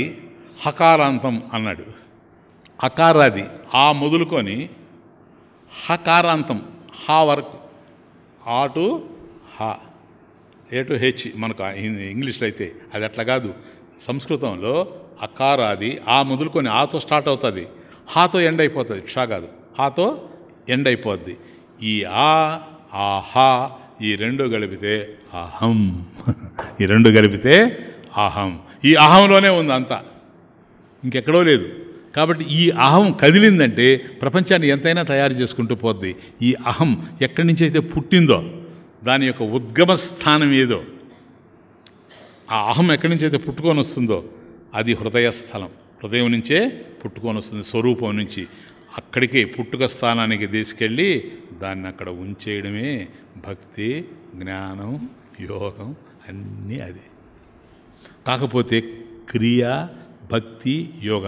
హకారాంతం అన్నాడు అకారాది ఆ మొదలుకొని హకారాంతం హా వరకు ఆ టు హా ఏ టు హెచ్ మనకు ఇంగ్లీష్లో అయితే అది అట్లా కాదు సంస్కృతంలో అకారాది ఆ మొదలుకొని ఆతో స్టార్ట్ అవుతుంది హాతో ఎండ్ అయిపోతుంది క్షా కాదు హాతో ఎండ్ అయిపోద్ది ఈ ఆ ఆహా ఈ రెండు గడిపితే అహం ఈ రెండు గడిపితే అహం ఈ అహంలోనే ఉంది అంతా ఇంకెక్కడో లేదు కాబట్టి ఈ అహం కదిలిందంటే ప్రపంచాన్ని ఎంతైనా తయారు చేసుకుంటూ పోద్ది ఈ అహం ఎక్కడి నుంచి అయితే పుట్టిందో దాని యొక్క ఉద్గమ స్థానం ఏదో ఆ అహం ఎక్కడి నుంచి అయితే పుట్టుకొని వస్తుందో అది హృదయస్థలం హృదయం నుంచే పుట్టుకొని వస్తుంది స్వరూపం నుంచి అక్కడికి పుట్టుక స్థానానికి తీసుకెళ్ళి దాన్ని అక్కడ ఉంచేయడమే భక్తి జ్ఞానం యోగం అన్నీ అది కాకపోతే క్రియ భక్తి యోగ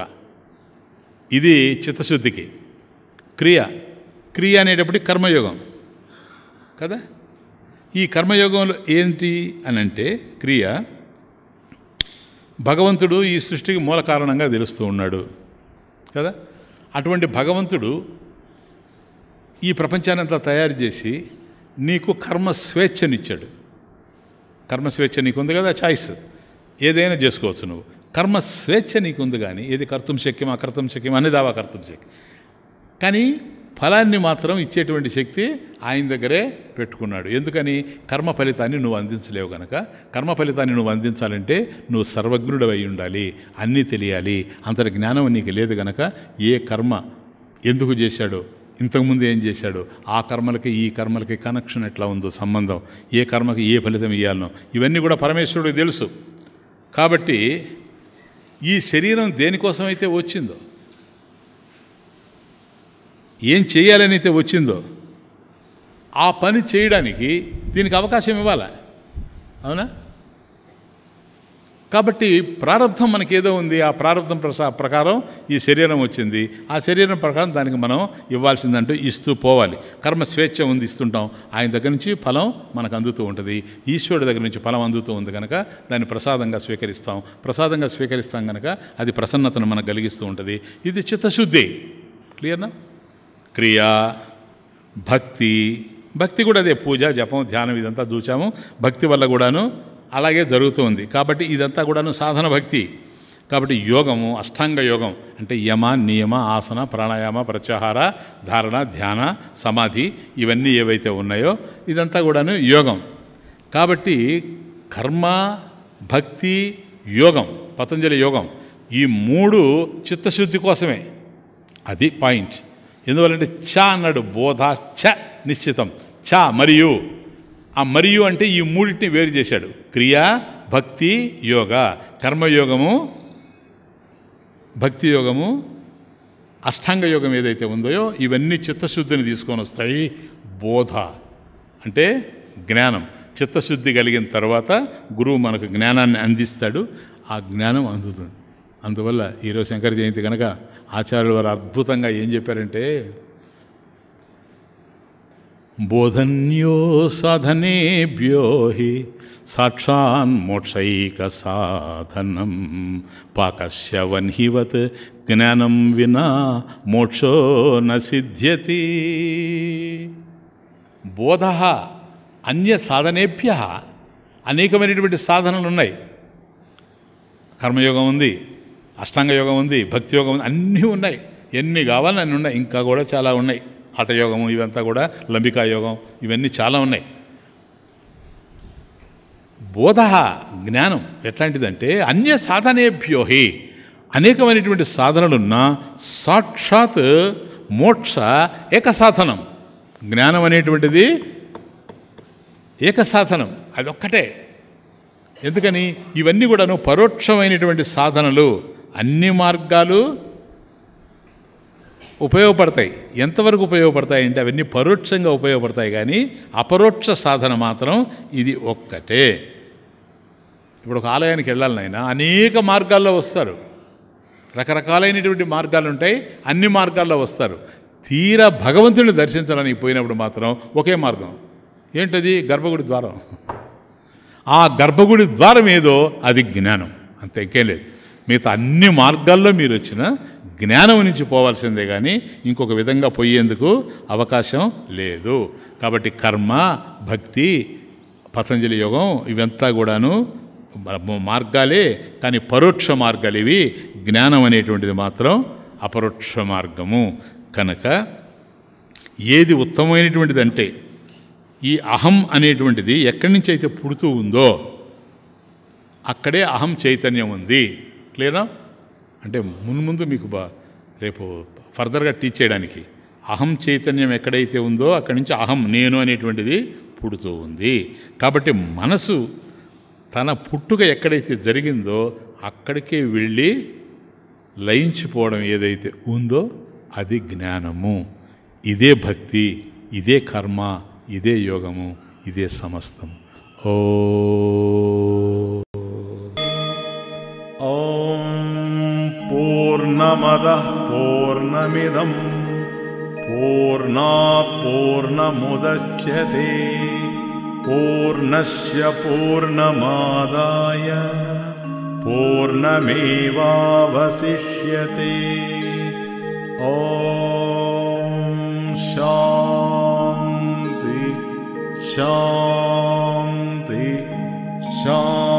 ఇది చిత్తశుద్ధికి క్రియ క్రియ అనేటప్పటికి కర్మయోగం కదా ఈ కర్మయోగంలో ఏంటి అనంటే క్రియ భగవంతుడు ఈ సృష్టికి మూల కారణంగా తెలుస్తూ ఉన్నాడు కదా అటువంటి భగవంతుడు ఈ ప్రపంచాన్ని అంతా తయారు చేసి నీకు కర్మ స్వేచ్ఛనిచ్చాడు కర్మ స్వేచ్ఛ నీకుంది కదా చాయిస్ ఏదైనా చేసుకోవచ్చు నువ్వు కర్మ స్వేచ్ఛ నీకుంది కానీ ఏది కర్తం శక్యం అకర్తం శక్యం అనే దావా కర్తం శక్యం కానీ ఫలాన్ని మాత్రం ఇచ్చేటువంటి శక్తి ఆయన దగ్గరే పెట్టుకున్నాడు ఎందుకని కర్మ ఫలితాన్ని నువ్వు అందించలేవు గనక కర్మ ఫలితాన్ని నువ్వు అందించాలంటే నువ్వు సర్వజ్ఞుడవై ఉండాలి అన్నీ తెలియాలి అంతటి జ్ఞానం నీకు లేదు గనక ఏ కర్మ ఎందుకు చేశాడు ఇంతకుముందు ఏం చేశాడు ఆ కర్మలకి ఈ కర్మలకి కనెక్షన్ ఎట్లా ఉందో సంబంధం ఏ కర్మకి ఏ ఫలితం ఇవ్వాలనో ఇవన్నీ కూడా పరమేశ్వరుడికి తెలుసు కాబట్టి ఈ శరీరం దేనికోసమైతే వచ్చిందో ఏం చేయాలని అయితే వచ్చిందో ఆ పని చేయడానికి దీనికి అవకాశం ఇవ్వాలా అవునా కాబట్టి మనకి ఏదో ఉంది ఆ ప్రసా ప్రకారం ఈ శరీరం వచ్చింది ఆ శరీరం ప్రకారం దానికి మనం ఇవ్వాల్సిందంటూ ఇస్తూ పోవాలి కర్మ స్వేచ్ఛ ఉంది ఇస్తుంటాం ఆయన దగ్గర నుంచి ఫలం మనకు అందుతూ ఉంటుంది ఈశ్వరుడి దగ్గర నుంచి ఫలం అందుతూ ఉంది కనుక దాన్ని ప్రసాదంగా స్వీకరిస్తాం ప్రసాదంగా స్వీకరిస్తాం కనుక అది ప్రసన్నతను మనకు కలిగిస్తూ ఉంటుంది ఇది చిత్తశుద్ధి క్లియర్నా క్రియ భక్తి భక్తి కూడా అదే పూజ జపం ధ్యానం ఇదంతా చూచాము భక్తి వల్ల కూడాను అలాగే జరుగుతుంది కాబట్టి ఇదంతా కూడాను సాధన భక్తి కాబట్టి యోగము అష్టాంగ యోగం అంటే యమ నియమ ఆసన ప్రాణాయామ ప్రత్యాహార ధారణ ధ్యాన సమాధి ఇవన్నీ ఏవైతే ఉన్నాయో ఇదంతా కూడాను యోగం కాబట్టి కర్మ భక్తి యోగం పతంజలి యోగం ఈ మూడు చిత్తశుద్ధి కోసమే అది పాయింట్ ఎందువల్లంటే చ అన్నాడు చ నిశ్చితం చ మరియు ఆ మరియు అంటే ఈ మూడింటిని వేరు చేశాడు క్రియ భక్తి యోగ కర్మయోగము భక్తి యోగము అష్టాంగ యోగం ఏదైతే ఉందో ఇవన్నీ చిత్తశుద్ధిని తీసుకొని వస్తాయి బోధ అంటే జ్ఞానం చిత్తశుద్ధి కలిగిన తర్వాత గురువు మనకు జ్ఞానాన్ని అందిస్తాడు ఆ జ్ఞానం అందుతుంది అందువల్ల ఈరోజు శంకర జయంతి కనుక ఆచార్యుల వారు అద్భుతంగా ఏం చెప్పారంటే బోధన్యో సాధనేభ్యోహి సాక్షాన్ మోక్షైక సాధనం పాకశ్యవన్హివత్ జ్ఞానం వినా మోక్షో నసిధ్యతి బోధ అన్య సాధనేభ్య అనేకమైనటువంటి సాధనలు ఉన్నాయి కర్మయోగం ఉంది అష్టాంగ యోగం ఉంది భక్తి యోగం ఉంది అన్నీ ఉన్నాయి ఎన్ని కావాలని అన్నీ ఉన్నాయి ఇంకా కూడా చాలా ఉన్నాయి హఠయోగము ఇవంతా కూడా లంబికా యోగం ఇవన్నీ చాలా ఉన్నాయి బోధ జ్ఞానం ఎట్లాంటిదంటే అన్య సాధనేభ్యోహి అనేకమైనటువంటి సాధనలున్నా సాక్షాత్ మోక్ష ఏక సాధనం జ్ఞానం అనేటువంటిది ఏకసాధనం అదొక్కటే ఎందుకని ఇవన్నీ కూడాను పరోక్షమైనటువంటి సాధనలు అన్ని మార్గాలు ఉపయోగపడతాయి ఎంతవరకు ఉపయోగపడతాయి అంటే అవన్నీ పరోక్షంగా ఉపయోగపడతాయి కానీ అపరోక్ష సాధన మాత్రం ఇది ఒక్కటే ఇప్పుడు ఒక ఆలయానికి వెళ్ళాలి నాయన అనేక మార్గాల్లో వస్తారు రకరకాలైనటువంటి మార్గాలు ఉంటాయి అన్ని మార్గాల్లో వస్తారు తీరా భగవంతుడిని దర్శించడానికి పోయినప్పుడు మాత్రం ఒకే మార్గం ఏంటది గర్భగుడి ద్వారం ఆ గర్భగుడి ద్వారం ఏదో అది జ్ఞానం అంత ఇంకేం లేదు మిగతా అన్ని మార్గాల్లో మీరు వచ్చిన జ్ఞానం నుంచి పోవాల్సిందే కానీ ఇంకొక విధంగా పోయేందుకు అవకాశం లేదు కాబట్టి కర్మ భక్తి పతంజలి యోగం ఇవంతా కూడాను మార్గాలే కానీ పరోక్ష మార్గాలు ఇవి జ్ఞానం అనేటువంటిది మాత్రం అపరోక్ష మార్గము కనుక ఏది ఉత్తమమైనటువంటిది అంటే ఈ అహం అనేటువంటిది ఎక్కడి నుంచి అయితే పుడుతూ ఉందో అక్కడే అహం చైతన్యం ఉంది క్లియరా అంటే మున్ముందు మీకు బా రేపు ఫర్దర్గా టీచ్ చేయడానికి అహం చైతన్యం ఎక్కడైతే ఉందో అక్కడి నుంచి అహం నేను అనేటువంటిది పుడుతూ ఉంది కాబట్టి మనసు తన పుట్టుక ఎక్కడైతే జరిగిందో అక్కడికే వెళ్ళి లయించిపోవడం ఏదైతే ఉందో అది జ్ఞానము ఇదే భక్తి ఇదే కర్మ ఇదే యోగము ఇదే సమస్తం ఓ पूर्णमदः पूर्णमिदम् पूर्णा पूर्णमुदच्यते पूर्णस्य पूर्णमादाय पूर्णमेवावशिष्यते ॐ शान्ति शान्ति शान्ति